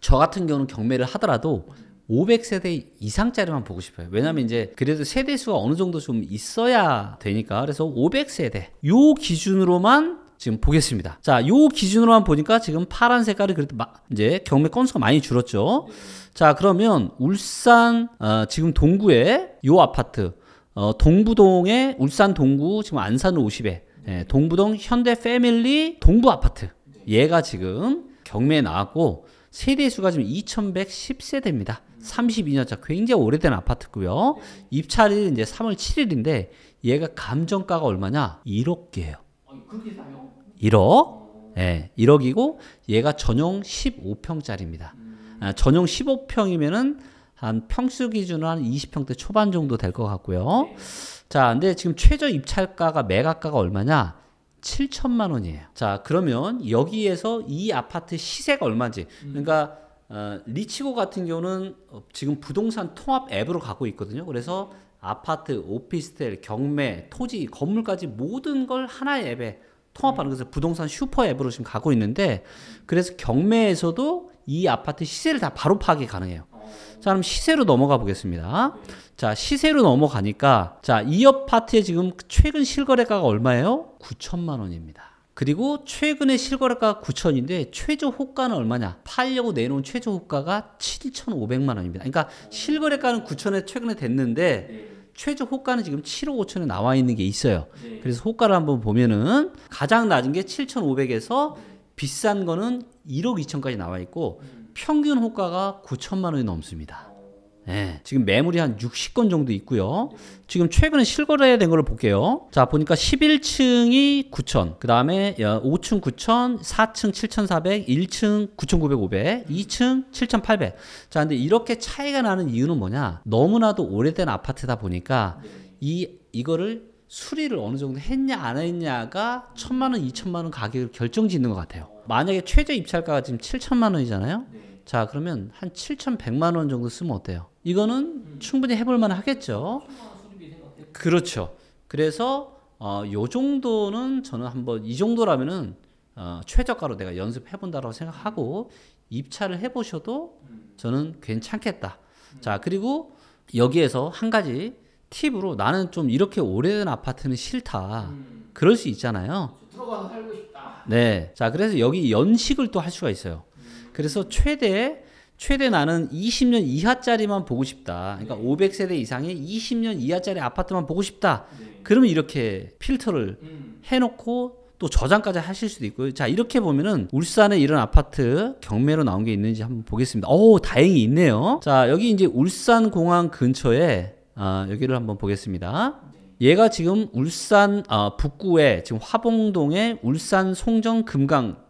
S1: 저 같은 경우는 경매를 하더라도 500세대 이상짜리만 보고 싶어요. 왜냐면 이제 그래도 세대 수가 어느 정도 좀 있어야 되니까. 그래서 500세대 요 기준으로만 지금 보겠습니다. 자, 요 기준으로만 보니까 지금 파란 색깔이 그래도 마, 이제 경매 건수가 많이 줄었죠. 자, 그러면 울산 어, 지금 동구에 요 아파트 어, 동부동에 울산 동구 지금 안산 50에 예, 동부동 현대 패밀리 동부 아파트 얘가 지금 경매에 나왔고 세대 수가 지금 2110세대입니다. 32년차 굉장히 오래된 아파트고요. 입찰일 이제 3월 7일인데 얘가 감정가가 얼마냐? 1억개예요. 1억. 예, 1억이고 얘가 전용 15평짜리입니다. 아, 전용 15평이면은 한 평수 기준으로 한 20평대 초반 정도 될 것 같고요. 자, 근데 지금 최저 입찰가가 매각가가 얼마냐? 7천만 원이에요. 자, 그러면 여기에서 이 아파트 시세가 얼마인지. 그러니까 어, 리치고 같은 경우는 지금 부동산 통합 앱으로 가고 있거든요. 그래서 아파트, 오피스텔, 경매, 토지, 건물까지 모든 걸 하나의 앱에 통합하는 것을 부동산 슈퍼 앱으로 지금 가고 있는데 그래서 경매에서도 이 아파트 시세를 다 바로 파악이 가능해요. 자, 그럼 시세로 넘어가 보겠습니다. 자, 시세로 넘어가니까 자, 이 아파트의 지금 최근 실거래가가 얼마예요? 9천만 원입니다. 그리고 최근에 실거래가 9천인데 최저 호가는 얼마냐? 팔려고 내놓은 최저 호가가 7,500만 원입니다. 그러니까 실거래가는 9천에 최근에 됐는데 네. 최저 호가는 지금 7억 5천에 나와 있는 게 있어요. 네. 그래서 호가를 한번 보면은 가장 낮은 게 7,500에서 비싼 거는 1억 2천까지 나와 있고 음. 평균 호가가 9천만 원이 넘습니다. 네. 지금 매물이 한 60건 정도 있고요. 지금 최근에 실거래된 걸를 볼게요. 자, 보니까 11층이 9천, 그 다음에 5층 9천, 4층 7,400, 1층 9,900, 500, 2층 7,800. 자, 근데 이렇게 차이가 나는 이유는 뭐냐? 너무나도 오래된 아파트다 보니까 이 이거를 수리를 어느 정도 했냐 안 했냐가 천만 원, 이천만 원 가격을 결정짓는 것 같아요. 만약에 최저 입찰가가 지금 7천만 원이잖아요. 자, 그러면 한 7,100만 원 정도 쓰면 어때요? 이거는 음. 충분히 해볼 만 하겠죠? 그렇죠. 그래서 어, 요 정도는 저는 한번 이 정도라면은 어, 최저가로 내가 연습해 본다라고 생각하고 입찰을 해 보셔도 음. 저는 괜찮겠다. 음. 자, 그리고 여기에서 한 가지 팁으로 나는 좀 이렇게 오래된 아파트는 싫다. 그럴 수 있잖아요. 그렇죠. 들어가서 살고 싶다. 네. 자, 그래서 여기 연식을 또 할 수가 있어요. 그래서 최대 최대 나는 20년 이하짜리만 보고 싶다. 그러니까 네. 500세대 이상의 20년 이하짜리 아파트만 보고 싶다. 네. 그러면 이렇게 필터를 음. 해놓고 또 저장까지 하실 수도 있고요. 자, 이렇게 보면은 울산에 이런 아파트 경매로 나온 게 있는지 한번 보겠습니다. 오, 다행히 있네요. 자, 여기 이제 울산 공항 근처에 아, 여기를 한번 보겠습니다. 네. 얘가 지금 울산 아, 북구에 지금 화봉동에 울산 송정 금강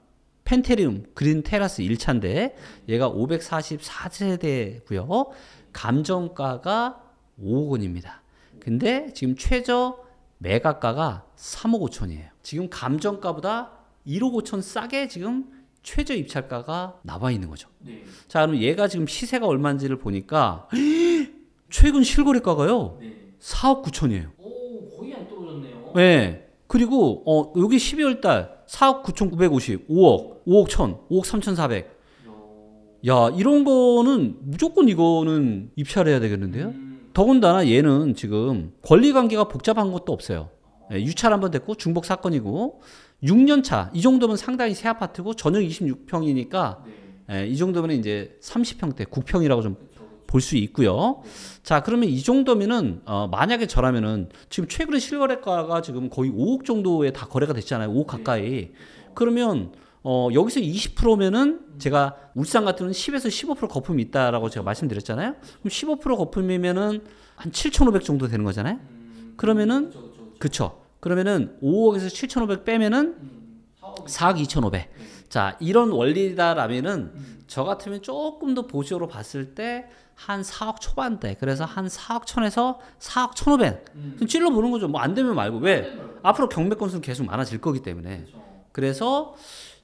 S1: 펜테리움 그린 테라스 1차인데 얘가 544세대고요. 감정가가 5억 원입니다. 근데 지금 최저 매각가가 3억 5천이에요. 지금 감정가보다 1억 5천 싸게 지금 최저 입찰가가 나와 있는 거죠. 네. 자, 그럼 얘가 지금 시세가 얼마인지를 보니까 최근 실거래가가요. 네. 4억 9천이에요. 오, 거의 안 떨어졌네요. 네. 그리고 어 여기 12월 달 4억 9,950, 5억, 5억 1,000, 5억 3,400. 야, 이런 거는 무조건 이거는 입찰 해야 되겠는데요? 더군다나 얘는 지금 권리 관계가 복잡한 것도 없어요. 예, 유찰 한 번 됐고 중복 사건이고 6년 차. 이 정도면 상당히 새 아파트고 전용 26평이니까 예, 이 정도면 이제 30평대, 9평이라고 좀 볼수 있고요. 자, 그러면 이 정도면은 어, 만약에 저라면은 지금 최근에 실거래가가 지금 거의 5억 정도에 다 거래가 됐잖아요. 5억 가까이. 그러면 어, 여기서 20%면은 제가 울산 같은 경우는 10에서 15% 거품이 있다라고 제가 말씀드렸잖아요. 그럼 15% 거품이면은 한 7,500 정도 되는 거잖아요. 그러면은 음, 그쵸. 그러면은 5억에서 7,500 빼면은 음. 4억 2,500. 자, 이런 원리다라면은 저 같으면 조금 더 보조로 봤을 때 한 4억 초반대. 그래서 한 4억 천에서 4억 1,500. 음. 찔러 보는 거죠. 뭐 안 되면 말고. 왜? 앞으로 경매 건수는 계속 많아질 거기 때문에. 그렇죠. 그래서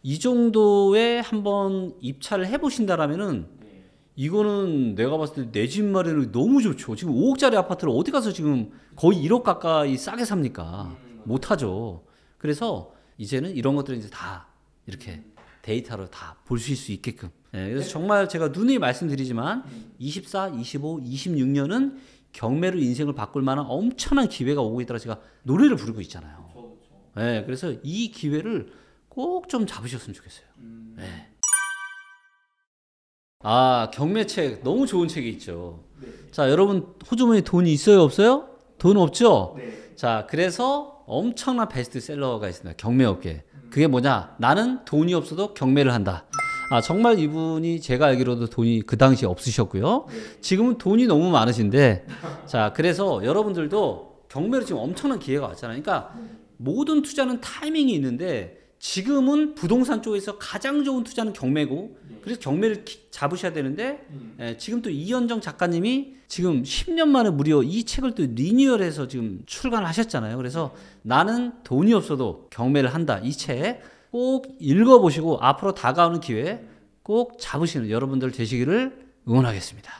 S1: 이 정도에 한번 입찰을 해 보신다라면은 네. 이거는 내가 봤을 때 내 집 마련이 너무 좋죠. 지금 5억짜리 아파트를 어디 가서 지금 거의 1억 가까이 싸게 삽니까? 음. 못 하죠. 그래서 이제는 이런 것들은 이제 다 이렇게 데이터로 다 볼 수 있게끔. 예, 그래서 네. 정말 제가 누누이 말씀드리지만 24, 25, 26년은 경매로 인생을 바꿀 만한 엄청난 기회가 오고 있다라 제가 노래를 부르고 있잖아요. 네, 그래서 이 기회를 꼭 좀 잡으셨으면 좋겠어요. 네. 아, 경매책 너무 좋은 책이 있죠. 네. 자, 여러분 호주머니 돈이 있어요, 없어요? 돈 없죠? 네. 자, 그래서 엄청난 베스트셀러가 있습니다. 경매업계. 그게 뭐냐? 나는 돈이 없어도 경매를 한다. 아, 정말 이분이 제가 알기로도 돈이 그 당시에 없으셨고요. 지금은 돈이 너무 많으신데, 자, 그래서 여러분들도 경매로 지금 엄청난 기회가 왔잖아요. 그러니까 모든 투자는 타이밍이 있는데, 지금은 부동산 쪽에서 가장 좋은 투자는 경매고 네. 그래서 경매를 잡으셔야 되는데 음. 예, 지금 또 이현정 작가님이 지금 10년 만에 무려 이 책을 또 리뉴얼해서 지금 출간하셨잖아요. 그래서 나는 돈이 없어도 경매를 한다 이 책 꼭 읽어보시고 앞으로 다가오는 기회 꼭 잡으시는 여러분들 되시기를 응원하겠습니다.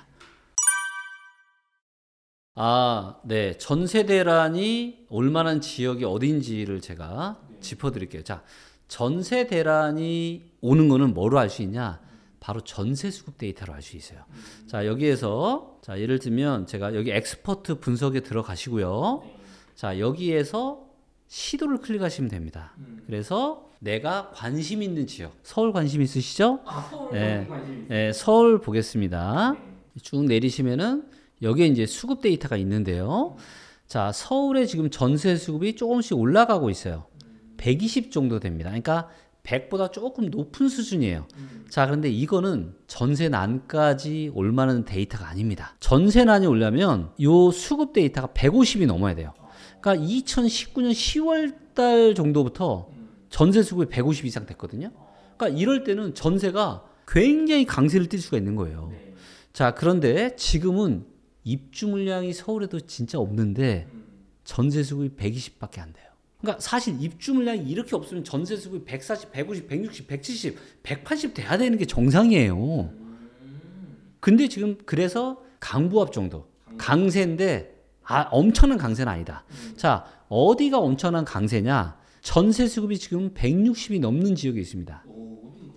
S1: 아, 네. 전세대란이 올만한 지역이 어딘지를 제가 네. 짚어드릴게요. 자, 전세 대란이 오는 거는 뭐로 알 수 있냐? 바로 전세 수급 데이터로 알 수 있어요. 자, 여기에서 자, 예를 들면 제가 여기 엑스퍼트 분석에 들어가시고요. 자, 여기에서 시도를 클릭하시면 됩니다. 그래서 내가 관심 있는 지역. 서울 관심 있으시죠? 아, 서울 네, 예, 관심 네, 서울 보겠습니다. 쭉 내리시면은 여기에 이제 수급 데이터가 있는데요. 자, 서울에 지금 전세 수급이 조금씩 올라가고 있어요. 120 정도 됩니다. 그러니까 100보다 조금 높은 수준이에요. 음. 자, 그런데 이거는 전세난까지 올 만한 데이터가 아닙니다. 전세난이 올려면 요 수급 데이터가 150이 넘어야 돼요. 그러니까 2019년 10월 달 정도부터 전세 수급이 150 이상 됐거든요. 그러니까 이럴 때는 전세가 굉장히 강세를 띨 수가 있는 거예요. 자, 그런데 지금은 입주 물량이 서울에도 진짜 없는데 전세 수급이 120밖에 안 돼요. 그러니까 사실 입주 물량이 이렇게 없으면 전세 수급이 140, 150, 160, 170, 180 돼야 되는 게 정상이에요. 근데 지금 그래서 강부합 정도 강세인데 아, 엄청난 강세는 아니다. 자, 어디가 엄청난 강세냐? 전세 수급이 지금 160이 넘는 지역이 있습니다.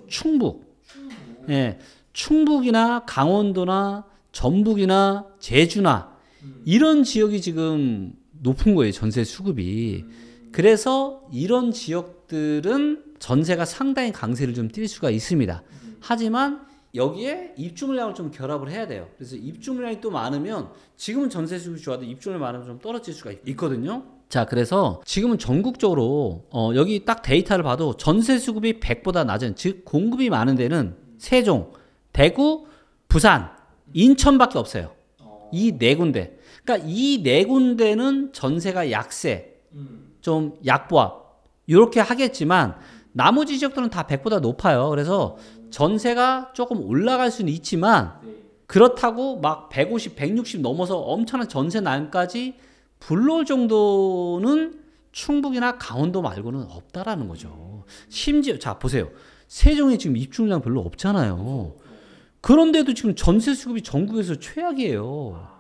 S1: 충북. 예. 충북이나 강원도나 전북이나 제주나 이런 지역이 지금 높은 거예요. 전세 수급이. 그래서 이런 지역들은 전세가 상당히 강세를 좀 띌 수가 있습니다. 하지만 여기에 입주 물량을 좀 결합을 해야 돼요. 그래서 입주 물량이 또 많으면 지금은 전세 수급이 좋아도 입주 물량이 많으면 좀 떨어질 수가 있거든요. 자, 그래서 지금은 전국적으로 어, 여기 딱 데이터를 봐도 전세 수급이 100보다 낮은 즉 공급이 많은 데는 세종, 대구, 부산, 인천밖에 없어요. 이 네 군데. 그러니까 이 네 군데는 전세가 약세. 음. 좀 약보합 이렇게 하겠지만 나머지 지역들은 다 100보다 높아요. 그래서 전세가 조금 올라갈 수는 있지만 네. 그렇다고 막 150, 160 넘어서 엄청난 전세 난까지 불러올 정도는 충북이나 강원도 말고는 없다라는 거죠. 심지어 자 보세요. 세종에 지금 입주량 물 별로 없잖아요. 그런데도 지금 전세 수급이 전국에서 최악이에요.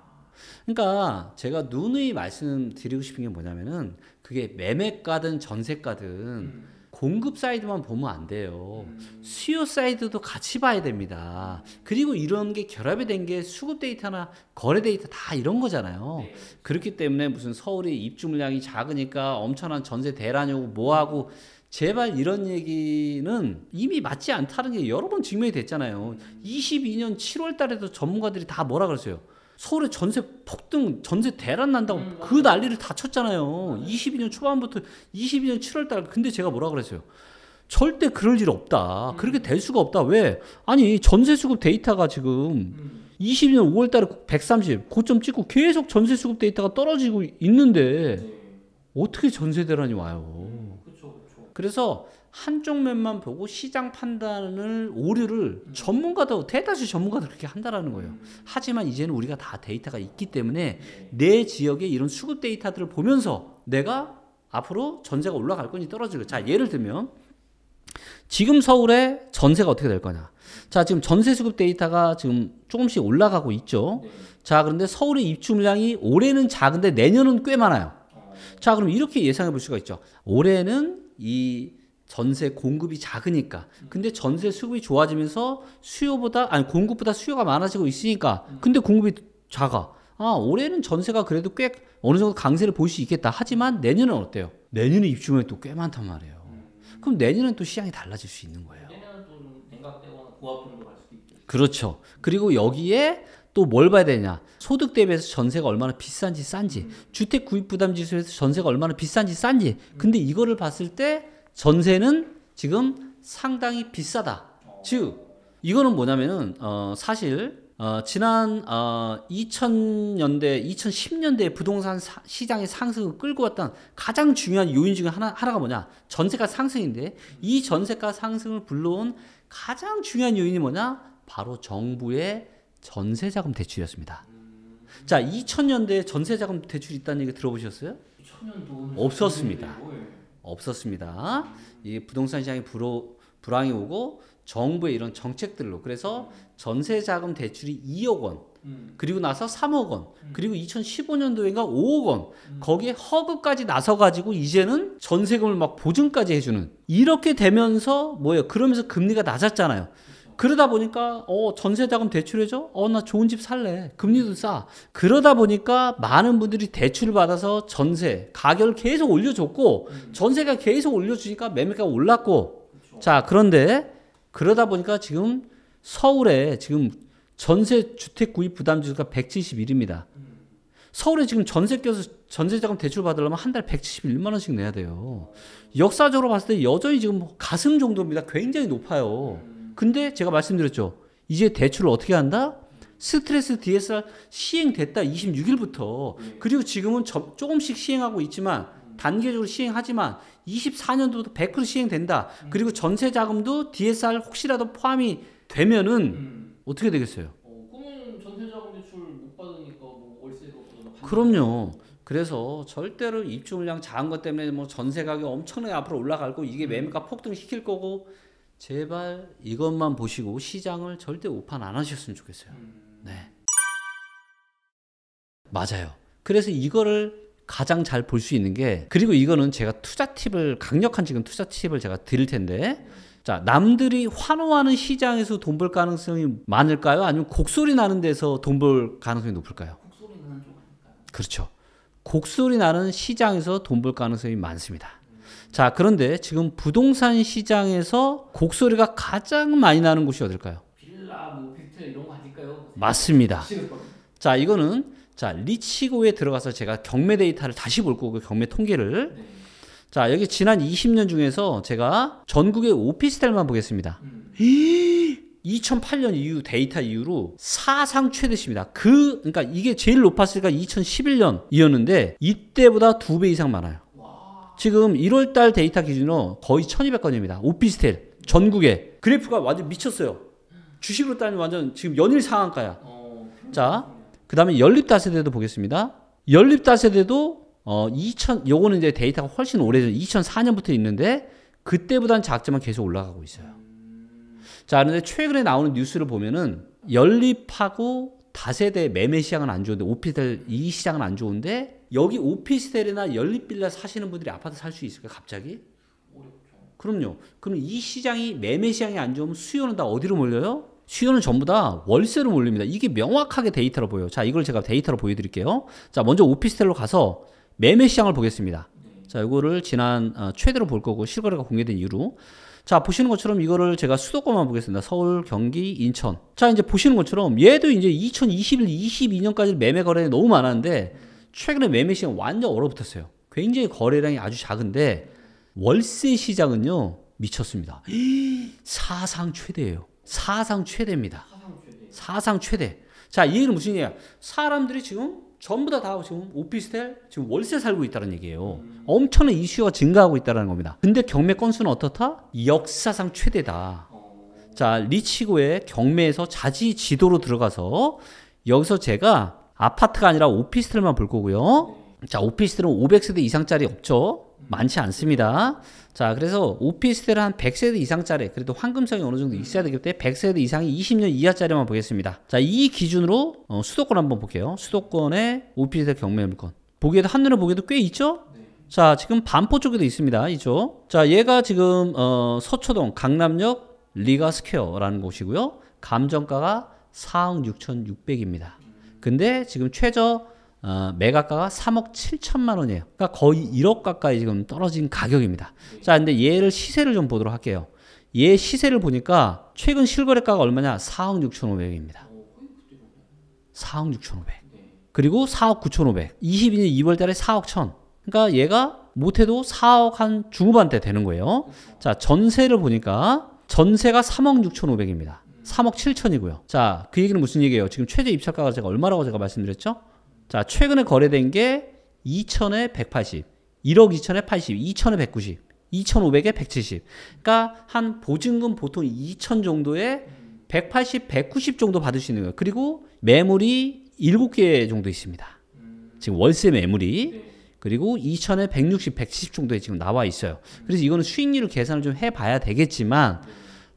S1: 그러니까 제가 누누이 말씀드리고 싶은 게 뭐냐면은 그게 매매가든 전세가든 음. 공급 사이드만 보면 안 돼요. 음. 수요 사이드도 같이 봐야 됩니다. 그리고 이런 게 결합이 된 게 수급 데이터나 거래 데이터 다 이런 거잖아요. 네. 그렇기 때문에 무슨 서울의 입주 물량이 작으니까 엄청난 전세 대란이 고 뭐하고 제발 이런 얘기는 이미 맞지 않다는 게 여러 번 증명이 됐잖아요. 22년 음. 7월 달에도 전문가들이 다 뭐라 그랬어요 서울에 전세 폭등, 전세 대란 난다고 음, 그 난리를 다 쳤잖아요. 음. 22년 초반부터 22년 7월 달. 근데 제가 뭐라 그랬어요? 절대 그럴 일 없다. 음. 그렇게 될 수가 없다. 왜? 아니, 전세 수급 데이터가 지금 22년 음. 5월 달에 130 고점 찍고 계속 전세 수급 데이터가 떨어지고 있는데 네. 어떻게 전세 대란이 와요? 음, 그쵸, 그쵸. 그래서 한쪽 면만 보고 시장 판단을 오류를 음. 전문가도 대다수 전문가도 그렇게 한다라는 거예요. 음. 하지만 이제는 우리가 다 데이터가 있기 때문에 내 지역의 이런 수급 데이터들을 보면서 내가 앞으로 전세가 올라갈 건지 떨어질 건지 자 예를 들면 지금 서울의 전세가 어떻게 될 거냐 자 지금 전세 수급 데이터가 지금 조금씩 올라가고 있죠 네. 자 그런데 서울의 입주 물량이 올해는 작은데 내년은 꽤 많아요 어. 자 그럼 이렇게 예상해 볼 수가 있죠 올해는 이 전세 공급이 작으니까. 근데 전세 수급이 좋아지면서 수요보다 아니 공급보다 수요가 많아지고 있으니까. 근데 공급이 작아. 아, 올해는 전세가 그래도 꽤 어느 정도 강세를 볼 수 있겠다. 하지만 내년은 어때요? 내년에 입주문이 또꽤 많단 말이에요. 그럼 내년은 또 시장이 달라질 수 있는 거예요. 내년은 좀 냉각되거나 고압분도 갈 수도 있죠. 그렇죠. 그리고 여기에 또 뭘 봐야 되냐? 소득 대비해서 전세가 얼마나 비싼지 싼지, 음. 주택 구입 부담 지수에서 전세가 얼마나 비싼지 싼지. 근데 이거를 봤을 때 전세는 지금 상당히 비싸다. 즉 이거는 뭐냐면은 어, 사실 어, 지난 어, 2000년대, 2010년대 부동산 사, 시장의 상승을 끌고 왔던 가장 중요한 요인 중에 하나, 하나가 뭐냐? 전세가 상승인데 이 전세가 상승을 불러온 가장 중요한 요인이 뭐냐? 바로 정부의 전세자금 대출이었습니다. 자, 2000년대 전세자금 대출 이 있다는 얘기 들어보셨어요? 없었습니다. 없었습니다. 이 부동산 시장이 불어, 불황이 오고 정부의 이런 정책들로 그래서 전세자금 대출이 2억 원 음. 그리고 나서 3억 원 음. 그리고 2015년도인가 5억 원 음. 거기에 허브까지 나서 가지고 이제는 전세금을 막 보증까지 해주는 이렇게 되면서 뭐예요 그러면서 금리가 낮았잖아요 그러다 보니까 어 전세자금 대출해줘? 어 나 좋은 집 살래. 금리도 싸. 그러다 보니까 많은 분들이 대출을 받아서 전세 가격을 계속 올려줬고 전세가 계속 올려주니까 매매가 올랐고 그렇죠. 자 그런데 그러다 보니까 지금 서울에 지금 전세 주택 구입 부담 지수가 171입니다. 서울에 지금 전세 껴서 전세자금 대출 받으려면 한 달 171만 원씩 내야 돼요. 역사적으로 봤을 때 여전히 지금 가슴 정도입니다. 굉장히 높아요. 근데 제가 말씀드렸죠. 이제 대출을 어떻게 한다? 스트레스 DSR 시행됐다 26일부터 예. 그리고 지금은 저, 조금씩 시행하고 있지만 단계적으로 시행하지만 24년도부터 100% 시행된다. 음. 그리고 전세 자금도 DSR 혹시라도 포함이 되면은 음. 어떻게 되겠어요? 어, 뭐 그럼요. 그래서 절대로 입주 물량 작은 것 때문에 뭐 전세 가격 엄청나게 앞으로 올라갈 고 이게 음. 매매가 폭등시킬 거고 제발 이것만 보시고 시장을 절대 오판 안 하셨으면 좋겠어요. 음. 네. 맞아요. 그래서 이거를 가장 잘 볼 수 있는 게 그리고 이거는 제가 투자 팁을 강력한 지금 투자 팁을 제가 드릴 텐데 자 남들이 환호하는 시장에서 돈 벌 가능성이 많을까요? 아니면 곡소리 나는 데서 돈 벌 가능성이 높을까요? 곡소리 나는 쪽 아닐까요? 그렇죠. 곡소리 나는 시장에서 돈 벌 가능성이 많습니다. 자, 그런데 지금 부동산 시장에서 곡소리가 가장 많이 나는 곳이 어딜까요? 빌라, 뭐 빅텔 이런 거 아닐까요? 맞습니다. 자, 이거는 자, 리치고에 들어가서 제가 경매 데이터를 다시 볼 거고 그 경매 통계를 네. 자, 여기 지난 20년 중에서 제가 전국의 오피스텔만 보겠습니다. 음. 2008년 이후 데이터 이후로 사상 최대치입니다. 그 그러니까 이게 제일 높았으니까 2011년이었는데 이때보다 두 배 이상 많아요. 지금 1월달 데이터 기준으로 거의 1200건입니다. 오피스텔 전국에 그래프가 완전 미쳤어요. 주식으로 따지면 완전 지금 연일 상한가야. 어, 자, 그 다음에 연립다세대도 보겠습니다. 연립다세대도 어, 2000, 요거는 이제 데이터가 훨씬 오래전 2004년부터 있는데 그때보단 작지만 계속 올라가고 있어요. 음. 자, 그런데 최근에 나오는 뉴스를 보면은 연립하고 다세대 매매 시장은 안 좋은데 오피스텔 이 시장은 안 좋은데 여기 오피스텔이나 연립빌라 사시는 분들이 아파트 살 수 있을까 요 갑자기? 그럼요. 그럼 이 시장이 매매 시장이 안 좋으면 수요는 다 어디로 몰려요? 수요는 전부 다 월세로 몰립니다. 이게 명확하게 데이터로 보여요. 자, 이걸 제가 데이터로 보여드릴게요. 자, 먼저 오피스텔로 가서 매매 시장을 보겠습니다. 네. 자, 이거를 지난 어, 최대로 볼 거고 실거래가 공개된 이후로 자 보시는 것처럼 이거를 제가 수도권만 보겠습니다 서울 경기 인천 자 이제 보시는 것처럼 얘도 이제 2021 22년까지 매매 거래 너무 많았는데 최근에 매매 시장 완전 얼어붙었어요. 굉장히 거래량이 아주 작은데 월세 시장은요 미쳤습니다. 사상 최대예요. 사상 최대입니다. 사상 최대. 자, 이 얘기는 무슨 얘기야? 사람들이 지금 전부 다, 다 지금 오피스텔, 지금 월세 살고 있다는 얘기예요. 음. 엄청난 이슈가 증가하고 있다는 겁니다. 근데 경매 건수는 어떻다? 역사상 최대다. 자, 리치고의 경매에서 자지 지도로 들어가서 여기서 제가 아파트가 아니라 오피스텔만 볼 거고요. 자, 오피스텔은 500세대 이상짜리 없죠. 많지 않습니다. 자, 그래서 오피스텔 은한 100세대 이상짜리, 그래도 황금성이 어느 정도 있어야 되기 때문에 100세대 이상이 20년 이하짜리만 보겠습니다. 자, 이 기준으로 어, 수도권 한번 볼게요. 수도권의 오피스텔 경매 물건. 보기에도 한눈에 보기에도 꽤 있죠? 자, 지금 반포 쪽에도 있습니다. 이쪽. 자, 얘가 지금 어, 서초동 강남역 리가스퀘어라는 곳이고요. 감정가가 4억 6,600입니다. 근데 지금 최저 어, 매각가가 3억 7천만 원이에요. 그러니까 거의 1억 가까이 지금 떨어진 가격입니다. 자, 근데 얘를 시세를 좀 보도록 할게요. 얘 시세를 보니까 최근 실거래가가 얼마냐? 4억 6,500입니다. 4억 6,500. 그리고 4억 9,500. 22년 2월 달에 4억 1,000. 그러니까 얘가 못해도 4억 한 중후반대 되는 거예요. 자, 전세를 보니까 전세가 3억 6,500입니다. 3억 7천이고요. 자, 그 얘기는 무슨 얘기예요? 지금 최저 입찰가가 제가 얼마라고 제가 말씀드렸죠? 자, 최근에 거래된 게 2천에 180, 1억 2천에 80, 2천에 190, 2,500에 170. 그러니까 한 보증금 보통 2천 정도에 180, 190 정도 받을 수 있는 거예요. 그리고 매물이 7개 정도 있습니다. 지금 월세 매물이 그리고 2천에 160, 170 정도에 지금 나와 있어요. 그래서 이거는 수익률을 계산을 좀 해봐야 되겠지만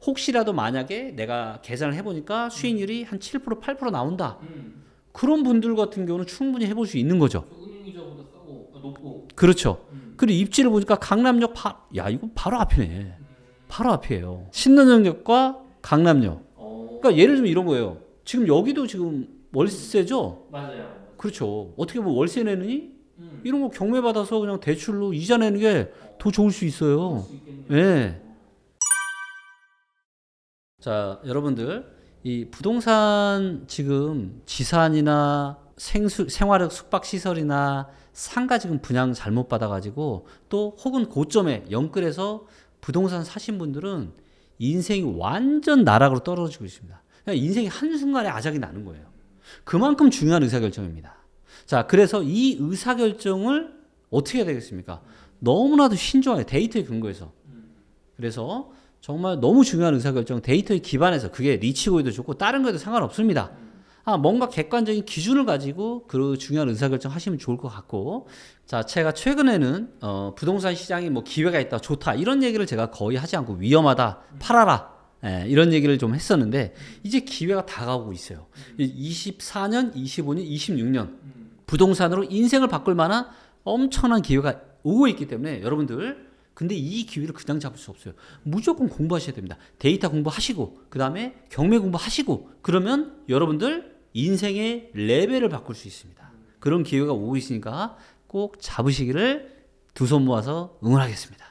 S1: 혹시라도 만약에 내가 계산을 해보니까 음. 수익률이 한 7% 8% 나온다. 음. 그런 분들 같은 경우는 충분히 해볼 수 있는 거죠. 그 은행이자보다 싸고 아, 높고. 그렇죠. 음. 그리고 입지를 보니까 강남역 바, 야 이거 바로 앞이네. 음. 바로 앞이에요. 신논현역과 강남역. 어. 그러니까 예를 들면 이런 거예요. 지금 여기도 지금 월세죠. 음. 맞아요. 그렇죠. 어떻게 보면 월세 내느니 음. 이런 거 경매 받아서 그냥 대출로 이자 내는 게 더 좋을 수 있어요. 예. 네. 자, 여러분들 이 부동산 지금 지산이나 생수, 생활력 숙박시설이나 상가 지금 분양 잘못 받아가지고 또 혹은 고점에 영끌해서 부동산 사신 분들은 인생이 완전 나락으로 떨어지고 있습니다. 인생이 한순간에 아작이 나는 거예요. 그만큼 중요한 의사결정입니다. 자, 그래서 이 의사결정을 어떻게 해야 되겠습니까? 너무나도 신중하게 데이터에 근거해서. 그래서 정말 너무 중요한 의사결정 데이터에 기반해서 그게 리치고에도 좋고 다른 거에도 상관없습니다. 아, 뭔가 객관적인 기준을 가지고 그 중요한 의사결정 하시면 좋을 것 같고 자 제가 최근에는 어, 부동산 시장이 뭐 기회가 있다 좋다 이런 얘기를 제가 거의 하지 않고 위험하다 팔아라 예, 이런 얘기를 좀 했었는데 이제 기회가 다가오고 있어요. 24년, 25년, 26년 부동산으로 인생을 바꿀 만한 엄청난 기회가 오고 있기 때문에 여러분들 근데 이 기회를 그냥 잡을 수 없어요. 무조건 공부하셔야 됩니다. 데이터 공부하시고 그 다음에 경매 공부하시고 그러면 여러분들 인생의 레벨을 바꿀 수 있습니다. 그런 기회가 오고 있으니까 꼭 잡으시기를 두 손 모아서 응원하겠습니다.